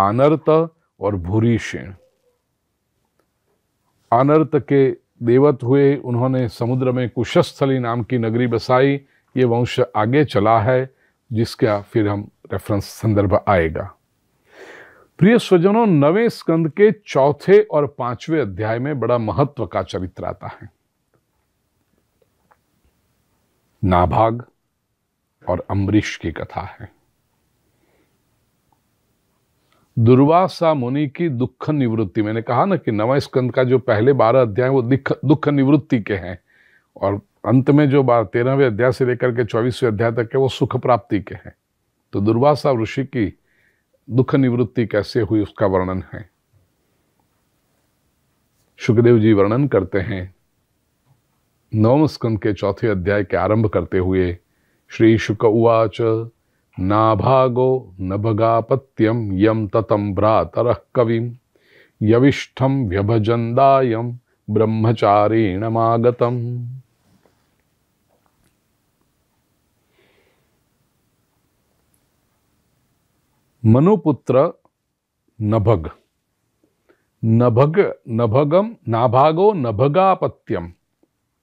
आनर्त और भूरी शेण अनर्त के देवत हुए उन्होंने समुद्र में कुशस्थली नाम की नगरी बसाई ये वंश आगे चला है जिसका फिर हम रेफरेंस संदर्भ आएगा प्रिय स्वजनों नवे स्कंद के चौथे और पांचवें अध्याय में बड़ा महत्व का चरित्र आता है नाभाग और अम्बरीश की कथा है दुर्वासा मुनि की दुख निवृत्ति मैंने कहा ना कि नवा स्कंद का जो पहले बारह अध्याय वो दुख निवृत्ति के हैं और अंत में जो बार तेरहवें अध्याय से लेकर के चौबीसवें अध्याय तक के वो सुख प्राप्ति के हैं तो दुर्वासा ऋषि की दुख निवृत्ति कैसे हुई उसका वर्णन है सुखदेव जी वर्णन करते हैं नवम स्कंद के चौथे अध्याय के आरंभ करते हुए श्री शुक उवाच नाभागो नभगापत्यम यम ततम भ्रातर कवि यविष्ठम व्यभजंदायम ब्रह्मचारेण मागतम मनुपुत्र नभग नभग नभगम नाभागो नभगापत्यम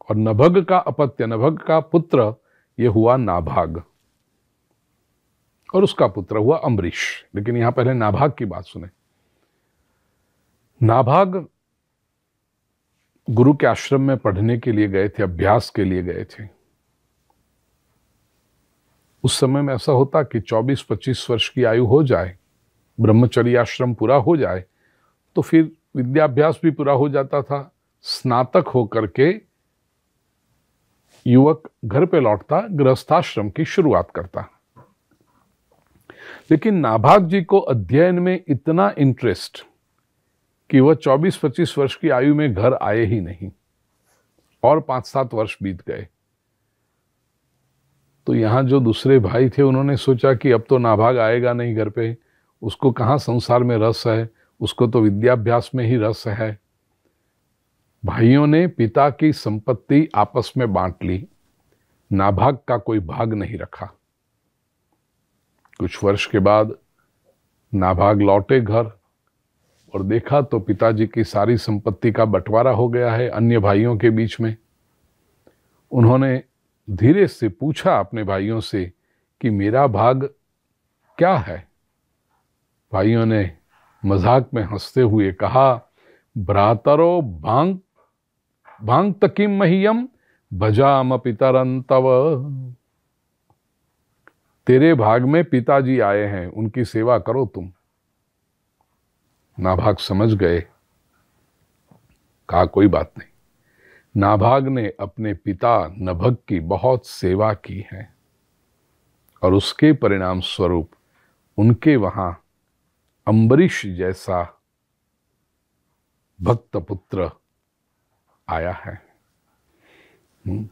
और नभग का अपत्य नभग का पुत्र ये हुआ नाभाग और उसका पुत्र हुआ अम्बरीश लेकिन यहां पहले नाभाग की बात सुने नाभाग गुरु के आश्रम में पढ़ने के लिए गए थे अभ्यास के लिए गए थे उस समय में ऐसा होता कि 24-25 वर्ष की आयु हो जाए ब्रह्मचर्य आश्रम पूरा हो जाए तो फिर विद्याभ्यास भी पूरा हो जाता था स्नातक होकर के युवक घर पे लौटता गृहस्थाश्रम की शुरुआत करता लेकिन नाभाग जी को अध्ययन में इतना इंटरेस्ट कि वह 24-25 वर्ष की आयु में घर आए ही नहीं और पांच सात वर्ष बीत गए तो यहां जो दूसरे भाई थे उन्होंने सोचा कि अब तो नाभाग आएगा नहीं घर पे उसको कहाँ संसार में रस है उसको तो विद्याभ्यास में ही रस है भाइयों ने पिता की संपत्ति आपस में बांट ली नाभाग का कोई भाग नहीं रखा कुछ वर्ष के बाद नाभाग लौटे घर और देखा तो पिताजी की सारी संपत्ति का बंटवारा हो गया है अन्य भाइयों के बीच में उन्होंने धीरे से पूछा अपने भाइयों से कि मेरा भाग क्या है भाइयों ने मजाक में हंसते हुए कहा भ्रातरो भांग भांग तकिम महियम भजाम पितरंतव तेरे भाग में पिताजी आए हैं उनकी सेवा करो तुम नाभाग समझ गए कहा कोई बात नहीं नाभाग ने अपने पिता नभग की बहुत सेवा की है और उसके परिणाम स्वरूप उनके वहां अम्बरीश जैसा भक्त पुत्र आया है हम्म।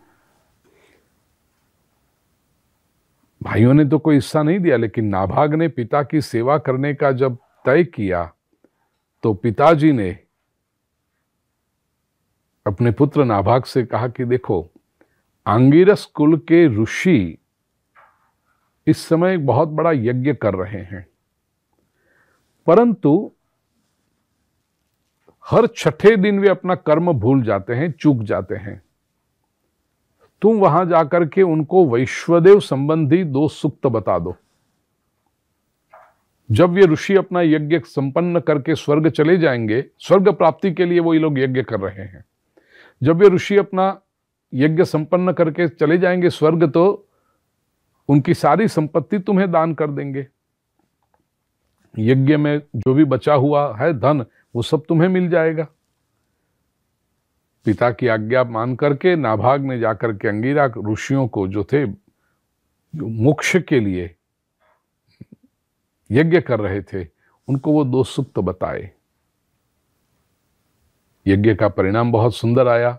भाइयों ने तो कोई हिस्सा नहीं दिया लेकिन नाभाग ने पिता की सेवा करने का जब तय किया तो पिताजी ने अपने पुत्र नाभाग से कहा कि देखो आंगिरस कुल के ऋषि इस समय एक बहुत बड़ा यज्ञ कर रहे हैं परंतु हर छठे दिन वे अपना कर्म भूल जाते हैं चूक जाते हैं तुम वहां जाकर के उनको वैश्वदेव संबंधी दो सुक्त बता दो जब ये ऋषि अपना यज्ञ संपन्न करके स्वर्ग चले जाएंगे स्वर्ग प्राप्ति के लिए वो ये लोग यज्ञ कर रहे हैं जब ये ऋषि अपना यज्ञ संपन्न करके चले जाएंगे स्वर्ग तो उनकी सारी संपत्ति तुम्हें दान कर देंगे यज्ञ में जो भी बचा हुआ है धन वो सब तुम्हें मिल जाएगा पिता की आज्ञा मान करके नाभाग ने जाकर के अंगीरा ऋषियों को जो थे मोक्ष के लिए यज्ञ कर रहे थे उनको वो दो सुक्त बताए यज्ञ का परिणाम बहुत सुंदर आया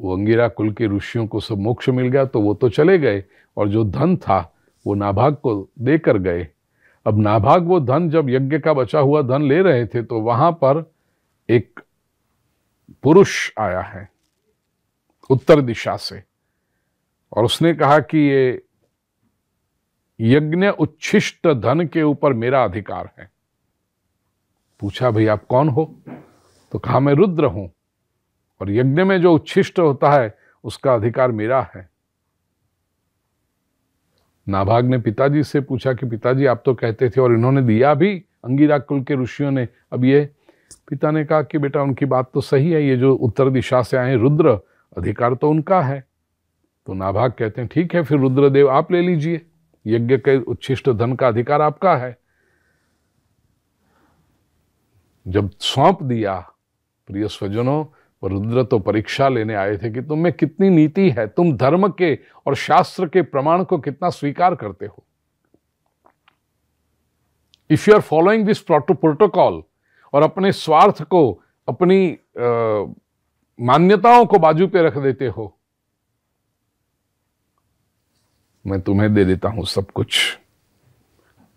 वो अंगीरा कुल के ऋषियों को सब मोक्ष मिल गया तो वो तो चले गए और जो धन था वो नाभाग को देकर गए अब नाभाग वो धन जब यज्ञ का बचा हुआ धन ले रहे थे तो वहां पर एक पुरुष आया है उत्तर दिशा से और उसने कहा कि ये यज्ञ उच्छिष्ट धन के ऊपर मेरा अधिकार है पूछा भाई आप कौन हो तो कहा मैं रुद्र हूं और यज्ञ में जो उच्छिष्ट होता है उसका अधिकार मेरा है नाभाग ने पिताजी से पूछा कि पिताजी आप तो कहते थे और इन्होंने दिया भी अंगिरा कुल के ऋषियों ने अब ये पिता ने कहा कि बेटा उनकी बात तो सही है ये जो उत्तर दिशा से आए रुद्र अधिकार तो उनका है तो नाभाग कहते हैं ठीक है फिर रुद्रदेव आप ले लीजिए यज्ञ के उच्छिष्ट धन का अधिकार आपका है जब सौंप दिया प्रिय स्वजनों रुद्र तो परीक्षा लेने आए थे कि तुम में कितनी नीति है तुम धर्म के और शास्त्र के प्रमाण को कितना स्वीकार करते हो if you are following this protocol और अपने स्वार्थ को अपनी आ, मान्यताओं को बाजू पे रख देते हो मैं तुम्हें दे देता हूं सब कुछ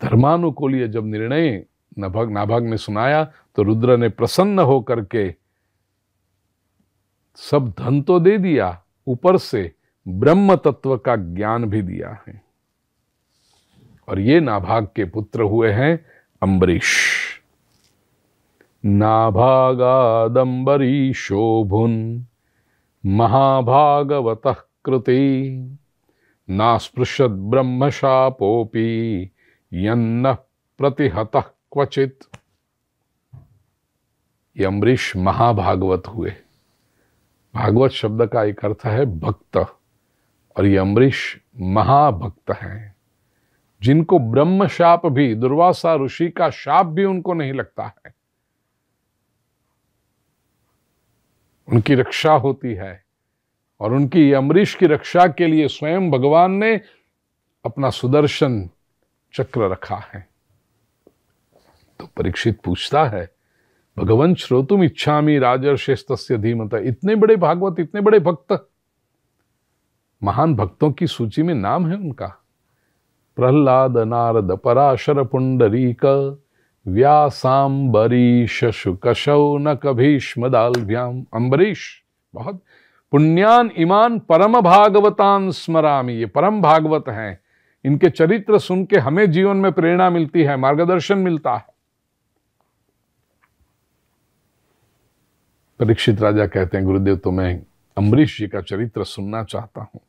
धर्मानुकूलीय जब निर्णय नभग नाभाग ने सुनाया तो रुद्र ने प्रसन्न हो करके सब धन तो दे दिया ऊपर से ब्रह्म तत्व का ज्ञान भी दिया है और ये नाभाग के पुत्र हुए हैं अम्बरीश नाभागादम्बरी शोभुन् महाभागवतः कृते नास्पृशद्ब्रह्मशापोऽपि यन्नः प्रतिहतः क्वचित् ये अम्बरीश महाभागवत हुए भागवत शब्द का एक अर्थ है भक्त और ये अम्बरीश महाभक्त हैं जिनको ब्रह्म शाप भी दुर्वासा ऋषि का शाप भी उनको नहीं लगता है उनकी रक्षा होती है और उनकी अमरीश की रक्षा के लिए स्वयं भगवान ने अपना सुदर्शन चक्र रखा है तो परीक्षित पूछता है भगवान श्रोतुम इच्छा मी राजर्षेस्त धीमता इतने बड़े भागवत इतने बड़े भक्त महान भक्तों की सूची में नाम है उनका प्रहलाद नारद पराशर पुंडरीक व्यासाम्बरीश शुकशौ न कभीष्म दालभ्याम अम्बरीश बहुत पुण्यान ईमान परम भागवतान स्मरामी ये परम भागवत हैं इनके चरित्र सुन के हमें जीवन में प्रेरणा मिलती है मार्गदर्शन मिलता है परीक्षित राजा कहते हैं गुरुदेव तो मैं अम्बरीश जी का चरित्र सुनना चाहता हूं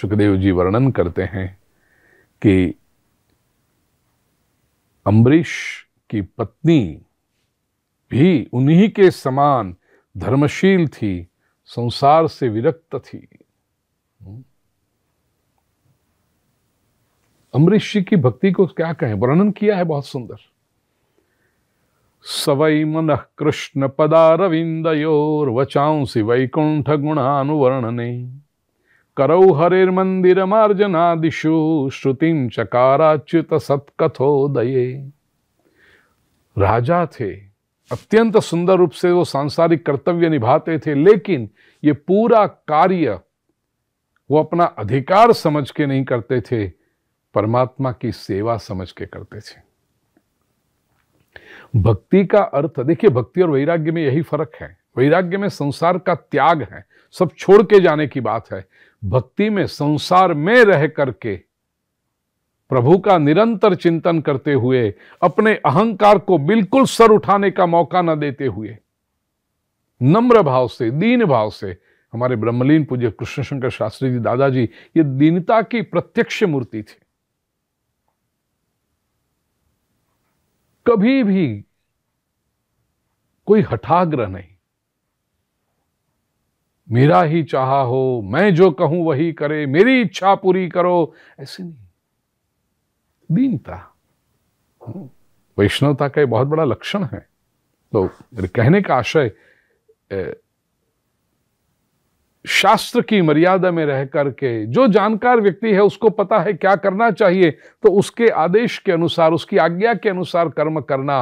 सुखदेव जी वर्णन करते हैं कि अम्बरीश की पत्नी भी उन्हीं के समान धर्मशील थी संसार से विरक्त थी अम्बरीश जी की भक्ति को क्या कहें वर्णन किया है बहुत सुंदर सवै मन कृष्ण पदारविंदोर वचांसी वैकुंठ गुणानुवर्णने करौ हरेर्मन्दिरमार्जनादिषु श्रुति चकाराच्युत सत्कथोदये राजा थे अत्यंत सुंदर रूप से वो सांसारिक कर्तव्य निभाते थे लेकिन ये पूरा कार्य वो अपना अधिकार समझ के नहीं करते थे परमात्मा की सेवा समझ के करते थे भक्ति का अर्थ देखिए भक्ति और वैराग्य में यही फर्क है वैराग्य में संसार का त्याग है सब छोड़ के जाने की बात है भक्ति में संसार में रह करके प्रभु का निरंतर चिंतन करते हुए अपने अहंकार को बिल्कुल सर उठाने का मौका न देते हुए नम्र भाव से दीन भाव से हमारे ब्रह्मलीन पूज्य कृष्ण शंकर शास्त्री जी दादाजी ये दीनता की प्रत्यक्ष मूर्ति थी कभी भी कोई हठाग्रह नहीं मेरा ही चाहा हो मैं जो कहूं वही करे मेरी इच्छा पूरी करो ऐसे नहीं दीनता हम्म। वैष्णवता का बहुत बड़ा लक्षण है तो मेरे कहने का आशय शास्त्र की मर्यादा में रह करके जो जानकार व्यक्ति है उसको पता है क्या करना चाहिए तो उसके आदेश के अनुसार उसकी आज्ञा के अनुसार कर्म करना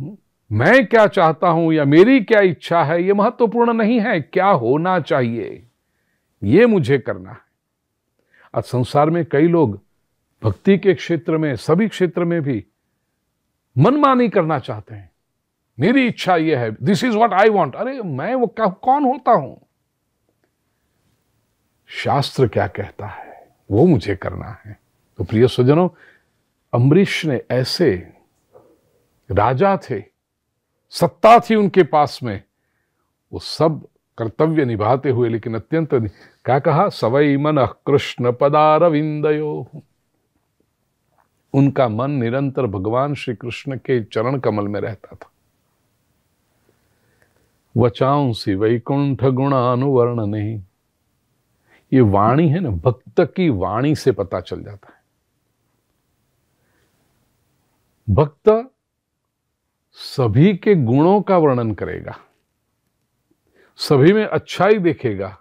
हम्म। मैं क्या चाहता हूं या मेरी क्या इच्छा है यह महत्वपूर्ण नहीं है क्या होना चाहिए यह मुझे करना है आज संसार में कई लोग भक्ति के क्षेत्र में सभी क्षेत्र में भी मनमानी करना चाहते हैं मेरी इच्छा यह है this is what I want अरे मैं वो कौन होता हूं शास्त्र क्या कहता है वो मुझे करना है तो प्रिय स्वजनों अम्बरीश ने ऐसे राजा थे सत्ता थी उनके पास में वो सब कर्तव्य निभाते हुए लेकिन अत्यंत क्या कहा सवई मन कृष्ण पदारविंदयो उनका मन निरंतर भगवान श्री कृष्ण के चरण कमल में रहता था सी वैकुंठ गुणानुवर्ण नहीं ये वाणी है ना भक्त की वाणी से पता चल जाता है भक्त सभी के गुणों का वर्णन करेगा सभी में अच्छाई देखेगा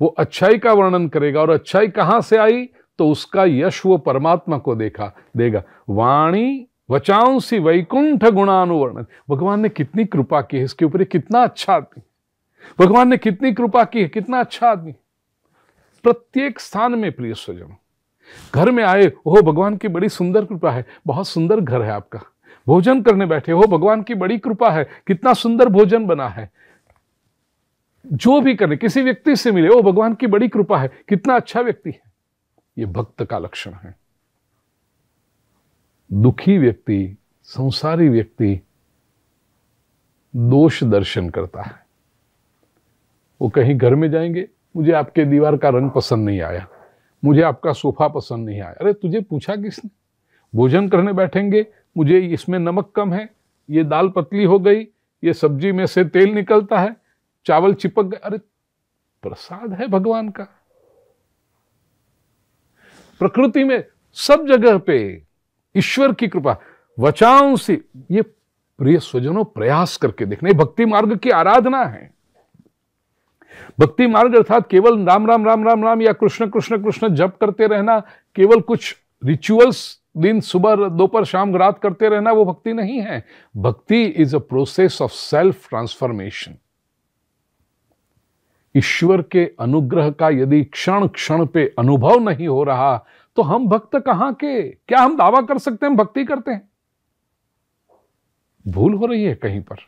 वो अच्छाई का वर्णन करेगा और अच्छाई कहां से आई तो उसका यश वो परमात्मा को देखा देगा वाणी वचांसी वैकुंठ गुणानुवर्णन भगवान ने कितनी कृपा की है इसके ऊपर कितना अच्छा आदमी भगवान ने कितनी कृपा की है कितना अच्छा आदमी प्रत्येक स्थान में प्रिय स्वजन घर में आए ओह भगवान की बड़ी सुंदर कृपा है बहुत सुंदर घर है आपका भोजन करने बैठे हो भगवान की बड़ी कृपा है कितना सुंदर भोजन बना है जो भी करे किसी व्यक्ति से मिले वो भगवान की बड़ी कृपा है कितना अच्छा व्यक्ति है ये भक्त का लक्षण है दुखी व्यक्ति संसारी व्यक्ति दोष दर्शन करता है वो कहीं घर में जाएंगे मुझे आपके दीवार का रंग पसंद नहीं आया मुझे आपका सोफा पसंद नहीं आया अरे तुझे पूछा किसने भोजन करने बैठेंगे मुझे इसमें नमक कम है ये दाल पतली हो गई ये सब्जी में से तेल निकलता है चावल चिपक गए अरे प्रसाद है भगवान का प्रकृति में सब जगह पे ईश्वर की कृपा वचाओं से ये प्रिय स्वजनों प्रयास करके देखना भक्ति मार्ग की आराधना है भक्ति मार्ग अर्थात केवल राम राम राम राम राम या कृष्ण कृष्ण कृष्ण जप करते रहना केवल कुछ रिचुअल्स दिन सुबह दोपहर शाम रात करते रहना वो भक्ति नहीं है भक्ति is a process of self transformation ईश्वर के अनुग्रह का यदि क्षण क्षण पे अनुभव नहीं हो रहा तो हम भक्त कहां के क्या हम दावा कर सकते हैं हम भक्ति करते हैं भूल हो रही है कहीं पर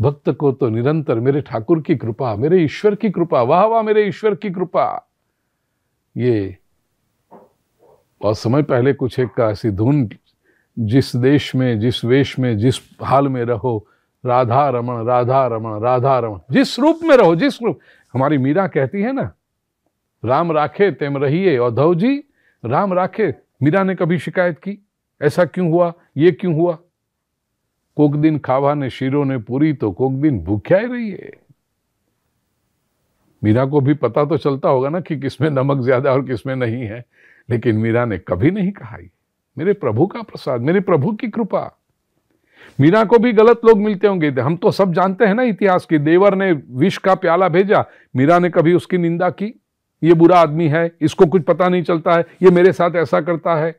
भक्त को तो निरंतर मेरे ठाकुर की कृपा मेरे ईश्वर की कृपा वाह वाह मेरे ईश्वर की कृपा ये बहुत समय पहले कुछ एक का ऐसी धुन जिस देश में जिस वेश में जिस हाल में रहो राधा रमण राधा रमण राधा रमण जिस रूप में रहो जिस रूप हमारी मीरा कहती है ना राम राखे तेम रहिए औधव जी राम राखे मीरा ने कभी शिकायत की ऐसा क्यों हुआ ये क्यों हुआ कोक दिन खावा ने शीरो ने पूरी तो कोक दिन भूख्या ही रही है मीरा को भी पता तो चलता होगा ना कि किसमें नमक ज्यादा और किसमें नहीं है लेकिन मीरा ने कभी नहीं कहा मेरे प्रभु का प्रसाद मेरे प्रभु की कृपा मीरा को भी गलत लोग मिलते होंगे हम तो सब जानते हैं ना इतिहास की देवर ने विष का प्याला भेजा मीरा ने कभी उसकी निंदा की ये बुरा आदमी है इसको कुछ पता नहीं चलता है ये मेरे साथ ऐसा करता है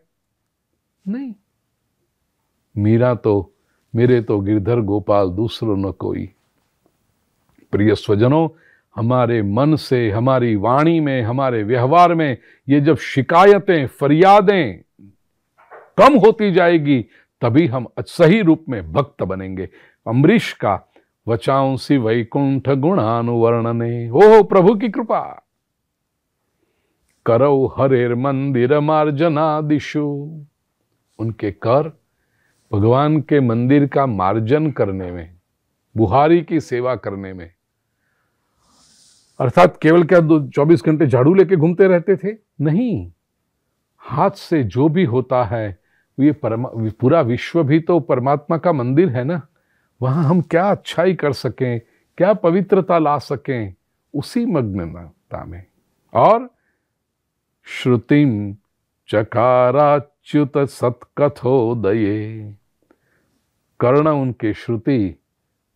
नहीं मीरा तो मेरे तो गिरधर गोपाल दूसरों न कोई प्रिय स्वजनों हमारे मन से हमारी वाणी में हमारे व्यवहार में ये जब शिकायतें फरियादें कम होती जाएगी तभी हम सही रूप में भक्त बनेंगे अम्बरीश का वचांसी वैकुंठ गुणानुवर्णने हो प्रभु की कृपा करो हरेर मंदिर मार्जना दिशु उनके कर भगवान के मंदिर का मार्जन करने में बुहारी की सेवा करने में अर्थात केवल क्या दो चौबीस घंटे झाड़ू लेके घूमते रहते थे नहीं हाथ से जो भी होता है ये परमा पूरा विश्व भी तो परमात्मा का मंदिर है ना वहां हम क्या अच्छाई कर सकें क्या पवित्रता ला सकें उसी मग्नता में और श्रुतिम चकाराच्युत सत्कथोदये कर्ण उनके श्रुति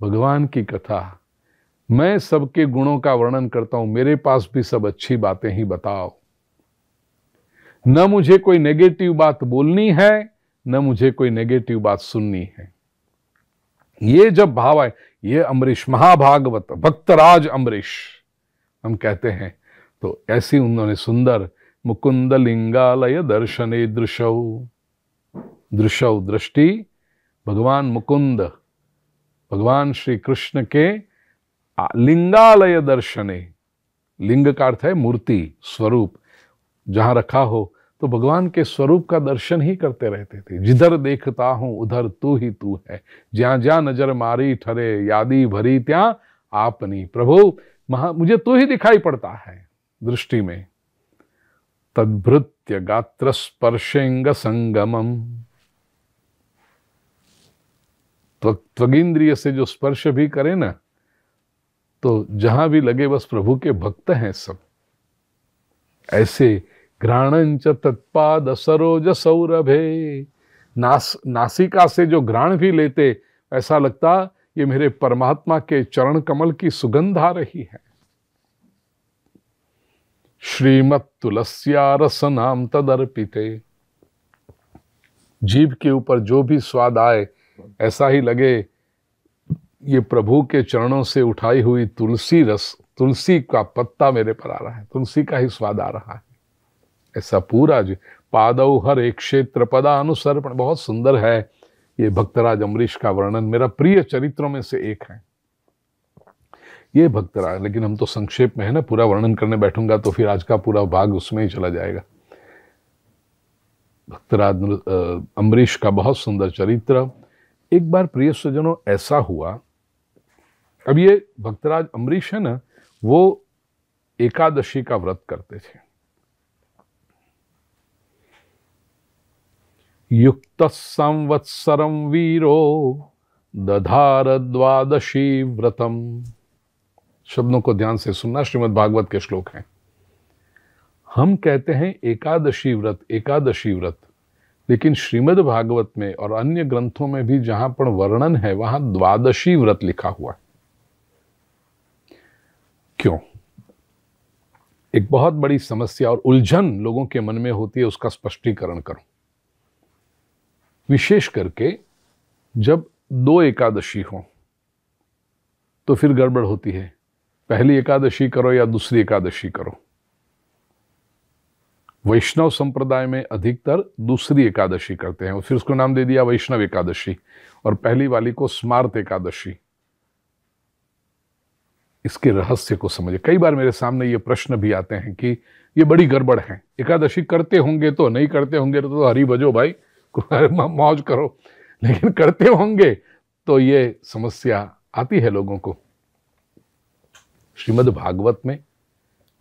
भगवान की कथा मैं सबके गुणों का वर्णन करता हूं मेरे पास भी सब अच्छी बातें ही बताओ न मुझे कोई नेगेटिव बात बोलनी है न मुझे कोई नेगेटिव बात सुननी है ये जब भाव आए ये अमरीश महाभागवत भक्तराज अमरीश हम कहते हैं तो ऐसी उन्होंने सुंदर मुकुंद लिंगालय दर्शन दृशौ दृश दृष्टि भगवान मुकुंद भगवान श्री कृष्ण के लिंगालय दर्शने लिंग का अर्थ है मूर्ति स्वरूप जहां रखा हो तो भगवान के स्वरूप का दर्शन ही करते रहते थे जिधर देखता हूं उधर तू ही तू है ज्या ज्या नजर मारी ठरे यादी भरी त्या आपनी प्रभु महा मुझे तू ही दिखाई पड़ता है दृष्टि में तद्भृत्य गात्र स्पर्शेंग संगमम त्वगिंद्रिय से जो स्पर्श भी करे ना तो जहां भी लगे बस प्रभु के भक्त हैं सब ऐसे घ्राणं च तत्पाद सरोज सौरभे नास नासिका से जो घ्राण भी लेते ऐसा लगता ये मेरे परमात्मा के चरण कमल की सुगंध आ रही है श्रीमत तुलस्या रस नाम तदर्पिते जीव के ऊपर जो भी स्वाद आए ऐसा ही लगे ये प्रभु के चरणों से उठाई हुई तुलसी रस तुलसी का पत्ता मेरे पर आ रहा है तुलसी का ही स्वाद आ रहा है ऐसा पूरा जी पादव हर एक क्षेत्र पदा अनुसर बहुत सुंदर है ये भक्तराज अम्बरीश का वर्णन मेरा प्रिय चरित्रों में से एक है ये भक्तराज लेकिन हम तो संक्षेप में है ना पूरा वर्णन करने बैठूंगा तो फिर आज का पूरा भाग उसमें ही चला जाएगा भक्तराज अम्बरीश का बहुत सुंदर चरित्र एक बार प्रिय स्वजनों ऐसा हुआ अब ये भक्तराज अम्बरीश है ना वो एकादशी का व्रत करते थे युक्त संवत्सरम वीरो दधार द्वादशी व्रतम शब्दों को ध्यान से सुनना श्रीमद् भागवत के श्लोक हैं हम कहते हैं एकादशी व्रत एकादशी व्रत लेकिन श्रीमद् भागवत में और अन्य ग्रंथों में भी जहां पर वर्णन है वहां द्वादशी व्रत लिखा हुआ है क्यों एक बहुत बड़ी समस्या और उलझन लोगों के मन में होती है उसका स्पष्टीकरण करूं विशेष करके जब दो एकादशी हो तो फिर गड़बड़ होती है पहली एकादशी करो या दूसरी एकादशी करो वैष्णव संप्रदाय में अधिकतर दूसरी एकादशी करते हैं और फिर उसको नाम दे दिया वैष्णव एकादशी और पहली वाली को स्मार्त एकादशी इसके रहस्य को समझे कई बार मेरे सामने ये प्रश्न भी आते हैं कि ये बड़ी गड़बड़ है एकादशी करते होंगे तो नहीं करते होंगे तो, तो हरी बजो भाई मौज करो लेकिन करते होंगे तो ये समस्या आती है लोगों को श्रीमद् भागवत में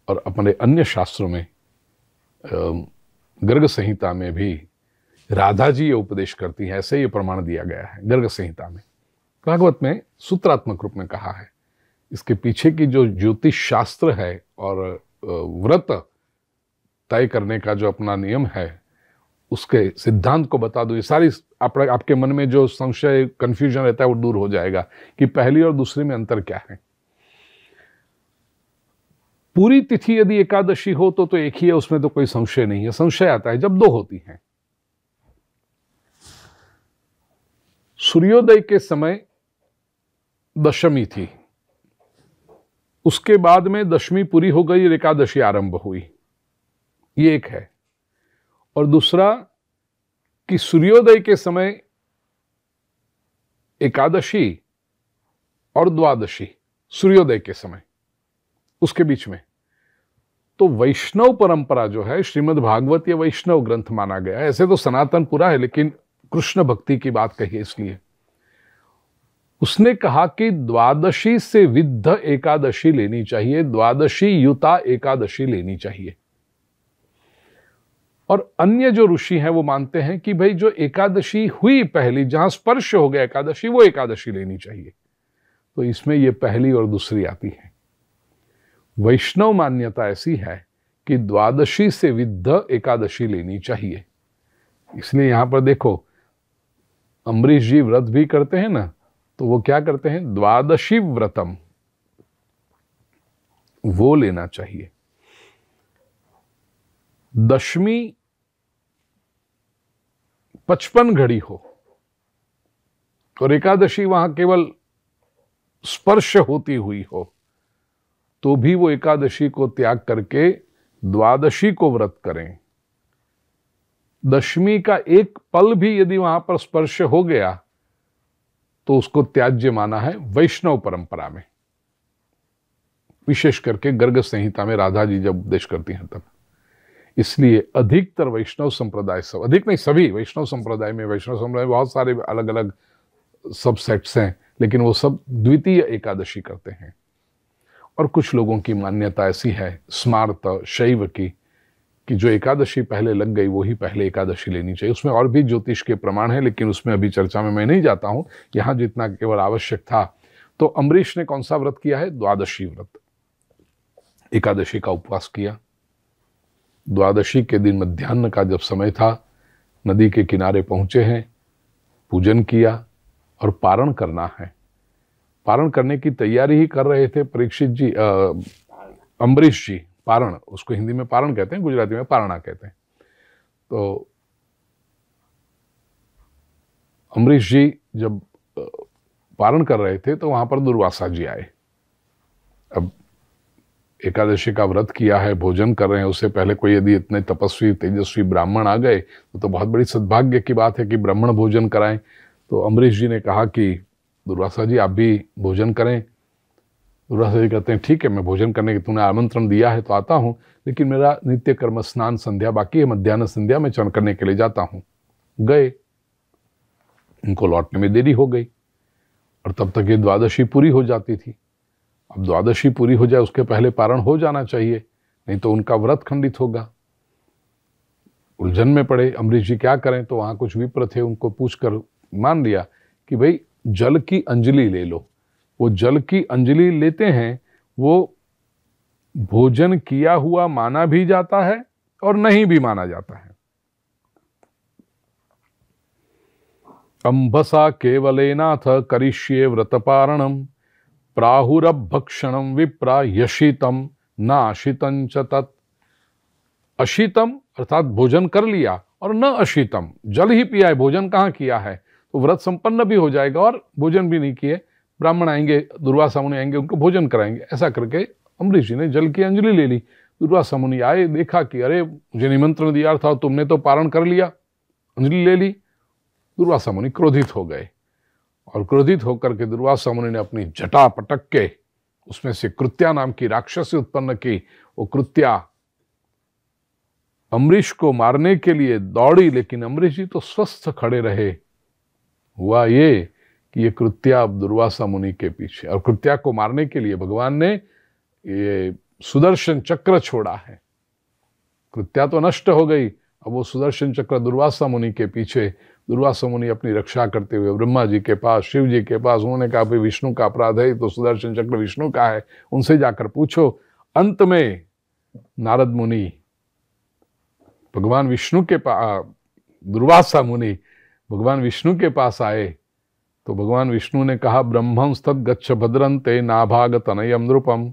और अपने अन्य शास्त्रों में गर्ग संहिता में भी राधा जी ये उपदेश करती हैं ऐसे ये प्रमाण दिया गया है गर्ग संहिता में भागवत में सूत्रात्मक रूप में कहा है इसके पीछे की जो ज्योतिष शास्त्र है और व्रत तय करने का जो अपना नियम है उसके सिद्धांत को बता दो ये सारी आप, आपके मन में जो संशय कंफ्यूजन रहता है वो दूर हो जाएगा कि पहली और दूसरी में अंतर क्या है पूरी तिथि यदि एकादशी हो तो तो एक ही है उसमें तो कोई संशय नहीं है संशय आता है जब दो होती हैं सूर्योदय के समय दशमी थी उसके बाद में दशमी पूरी हो गई और एकादशी आरंभ हुई ये एक है और दूसरा कि सूर्योदय के समय एकादशी और द्वादशी सूर्योदय के समय उसके बीच में तो वैष्णव परंपरा जो है श्रीमद् भागवत या वैष्णव ग्रंथ माना गया ऐसे तो सनातन पूरा है लेकिन कृष्ण भक्ति की बात कही इसलिए उसने कहा कि द्वादशी से विद्ध एकादशी लेनी चाहिए द्वादशी युता एकादशी लेनी चाहिए और अन्य जो ऋषि हैं वो मानते हैं कि भाई जो एकादशी हुई पहली जहां स्पर्श हो गया एकादशी वो एकादशी लेनी चाहिए तो इसमें ये पहली और दूसरी आती है वैष्णव मान्यता ऐसी है कि द्वादशी से विद्ध एकादशी लेनी चाहिए इसलिए यहां पर देखो अम्बरीश जी व्रत भी करते हैं ना तो वो क्या करते हैं द्वादशी व्रतम वो लेना चाहिए दशमी पचपन घड़ी हो और एकादशी वहां केवल स्पर्श होती हुई हो तो भी वो एकादशी को त्याग करके द्वादशी को व्रत करें दशमी का एक पल भी यदि वहां पर स्पर्श हो गया तो उसको त्याज्य माना है वैष्णव परंपरा में विशेष करके गर्ग संहिता में राधा जी जब उपदेश करती हैं तब इसलिए अधिकतर वैष्णव संप्रदाय सब अधिक नहीं सभी वैष्णव संप्रदाय में वैष्णव संप्रदाय में बहुत सारे अलग अलग सबसेट्स हैं लेकिन वो सब द्वितीय एकादशी करते हैं और कुछ लोगों की मान्यता ऐसी है स्मार्त शैव की कि जो एकादशी पहले लग गई वही पहले एकादशी लेनी चाहिए उसमें और भी ज्योतिष के प्रमाण है लेकिन उसमें अभी चर्चा में मैं नहीं जाता हूँ यहाँ जितना केवल आवश्यक था तो अम्बरीश ने कौन सा व्रत किया है द्वादशी व्रत एकादशी का उपवास किया द्वादशी के दिन मध्यान्ह का जब समय था नदी के किनारे पहुंचे हैं पूजन किया और पारण करना है पारण करने की तैयारी ही कर रहे थे परीक्षित जी अम्बरीश जी पारण उसको हिंदी में पारण कहते हैं गुजराती में पारणा कहते हैं तो अमरीश जी जब पारण कर रहे थे तो वहां पर दुर्वासा जी आए अब एकादशी का व्रत किया है भोजन कर रहे हैं उससे पहले कोई यदि इतने तपस्वी तेजस्वी ब्राह्मण आ गए तो, तो बहुत बड़ी सद्भाग्य की बात है कि ब्राह्मण भोजन कराएं तो अमरीश जी ने कहा कि दुर्वासा जी आप भी भोजन करें दुर्वासा तो जी कहते हैं ठीक है मैं भोजन करने के तूने आमंत्रण दिया है तो आता हूँ लेकिन मेरा नित्य कर्म स्नान संध्या बाकी है मध्यान्ह संध्या में चरण करने के लिए जाता हूँ गए उनको लौटने में देरी हो गई और तब तक ये द्वादशी पूरी हो जाती थी अब द्वादशी पूरी हो जाए उसके पहले पारण हो जाना चाहिए नहीं तो उनका व्रत खंडित होगा उलझन में पड़े अमरीश जी क्या करें तो वहाँ कुछ विप्र थे उनको पूछ कर मान लिया कि भाई जल की अंजलि ले लो वो जल की अंजलि लेते हैं वो भोजन किया हुआ माना भी जाता है और नहीं भी माना जाता है अंबसा केवलेनाथ करिष्ये व्रतपारणम प्राहुर भक्षण विप्रा यशितम न अशितम च तत् अशितम अर्थात भोजन कर लिया और न अशितम जल ही पिया है भोजन कहाँ किया है तो व्रत संपन्न भी हो जाएगा और भोजन भी नहीं किए ब्राह्मण आएंगे दुर्वासा मुनि आएंगे उनको भोजन कराएंगे ऐसा करके अम्बरीश जी ने जल की अंजलि ले ली दुर्वासा मुनि आए देखा कि अरे मुझे निमंत्रण दिया था तुमने तो पारण कर लिया अंजलि ले ली दुर्वासा मुनि क्रोधित हो गए और क्रोधित होकर के दुर्वासा मुनि ने अपनी जटा पटक के उसमें से कृत्या नाम की राक्षसी उत्पन्न की वो कृत्या अम्बरीश को मारने के लिए दौड़ी लेकिन अम्बरीश जी तो स्वस्थ खड़े रहे हुआ ये कि ये कृत्या अब दुर्वासा मुनि के पीछे और कृत्या को मारने के लिए भगवान ने ये सुदर्शन चक्र छोड़ा है कृत्या तो नष्ट हो गई अब वो सुदर्शन चक्र दुर्वासा मुनि के पीछे दुर्वासा मुनि अपनी रक्षा करते हुए ब्रह्मा जी के पास शिव जी के पास उन्होंने कहा भाई विष्णु का अपराध है तो सुदर्शन चक्र विष्णु का है उनसे जाकर पूछो अंत में नारद मुनि भगवान विष्णु के पास दुर्वासा मुनि भगवान विष्णु के पास आए तो भगवान विष्णु ने कहा ब्रह्मस्तद तद गच्छ ते नाभाग तनयम नृपम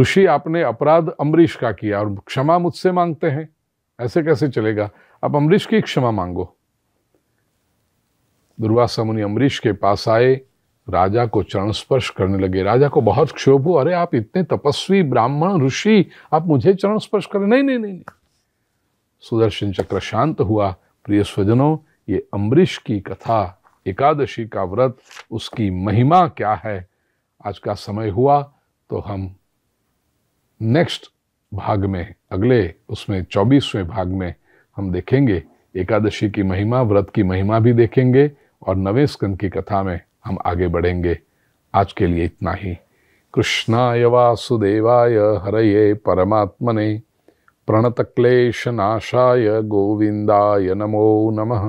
ऋषि आपने अपराध अम्बरीश का किया और क्षमा मुझसे मांगते हैं ऐसे कैसे चलेगा आप अम्बरीश की क्षमा मांगो दुर्वासा मुनि अम्बरीश के पास आए राजा को चरण स्पर्श करने लगे राजा को बहुत क्षोभ हो अरे आप इतने तपस्वी ब्राह्मण ऋषि आप मुझे चरण स्पर्श करें नहीं नहीं नहीं, नहीं। सुदर्शन चक्र शांत हुआ प्रिय स्वजनों ये अम्बरीश की कथा एकादशी का व्रत उसकी महिमा क्या है आज का समय हुआ तो हम नेक्स्ट भाग में अगले उसमें चौबीसवें भाग में हम देखेंगे एकादशी की महिमा व्रत की महिमा भी देखेंगे और नवे स्कंद की कथा में हम आगे बढ़ेंगे आज के लिए इतना ही कृष्णाय वासुदेवाय हरये परमात्मने प्रणतक्लेशनाशाय गोविंदाय नमो नमः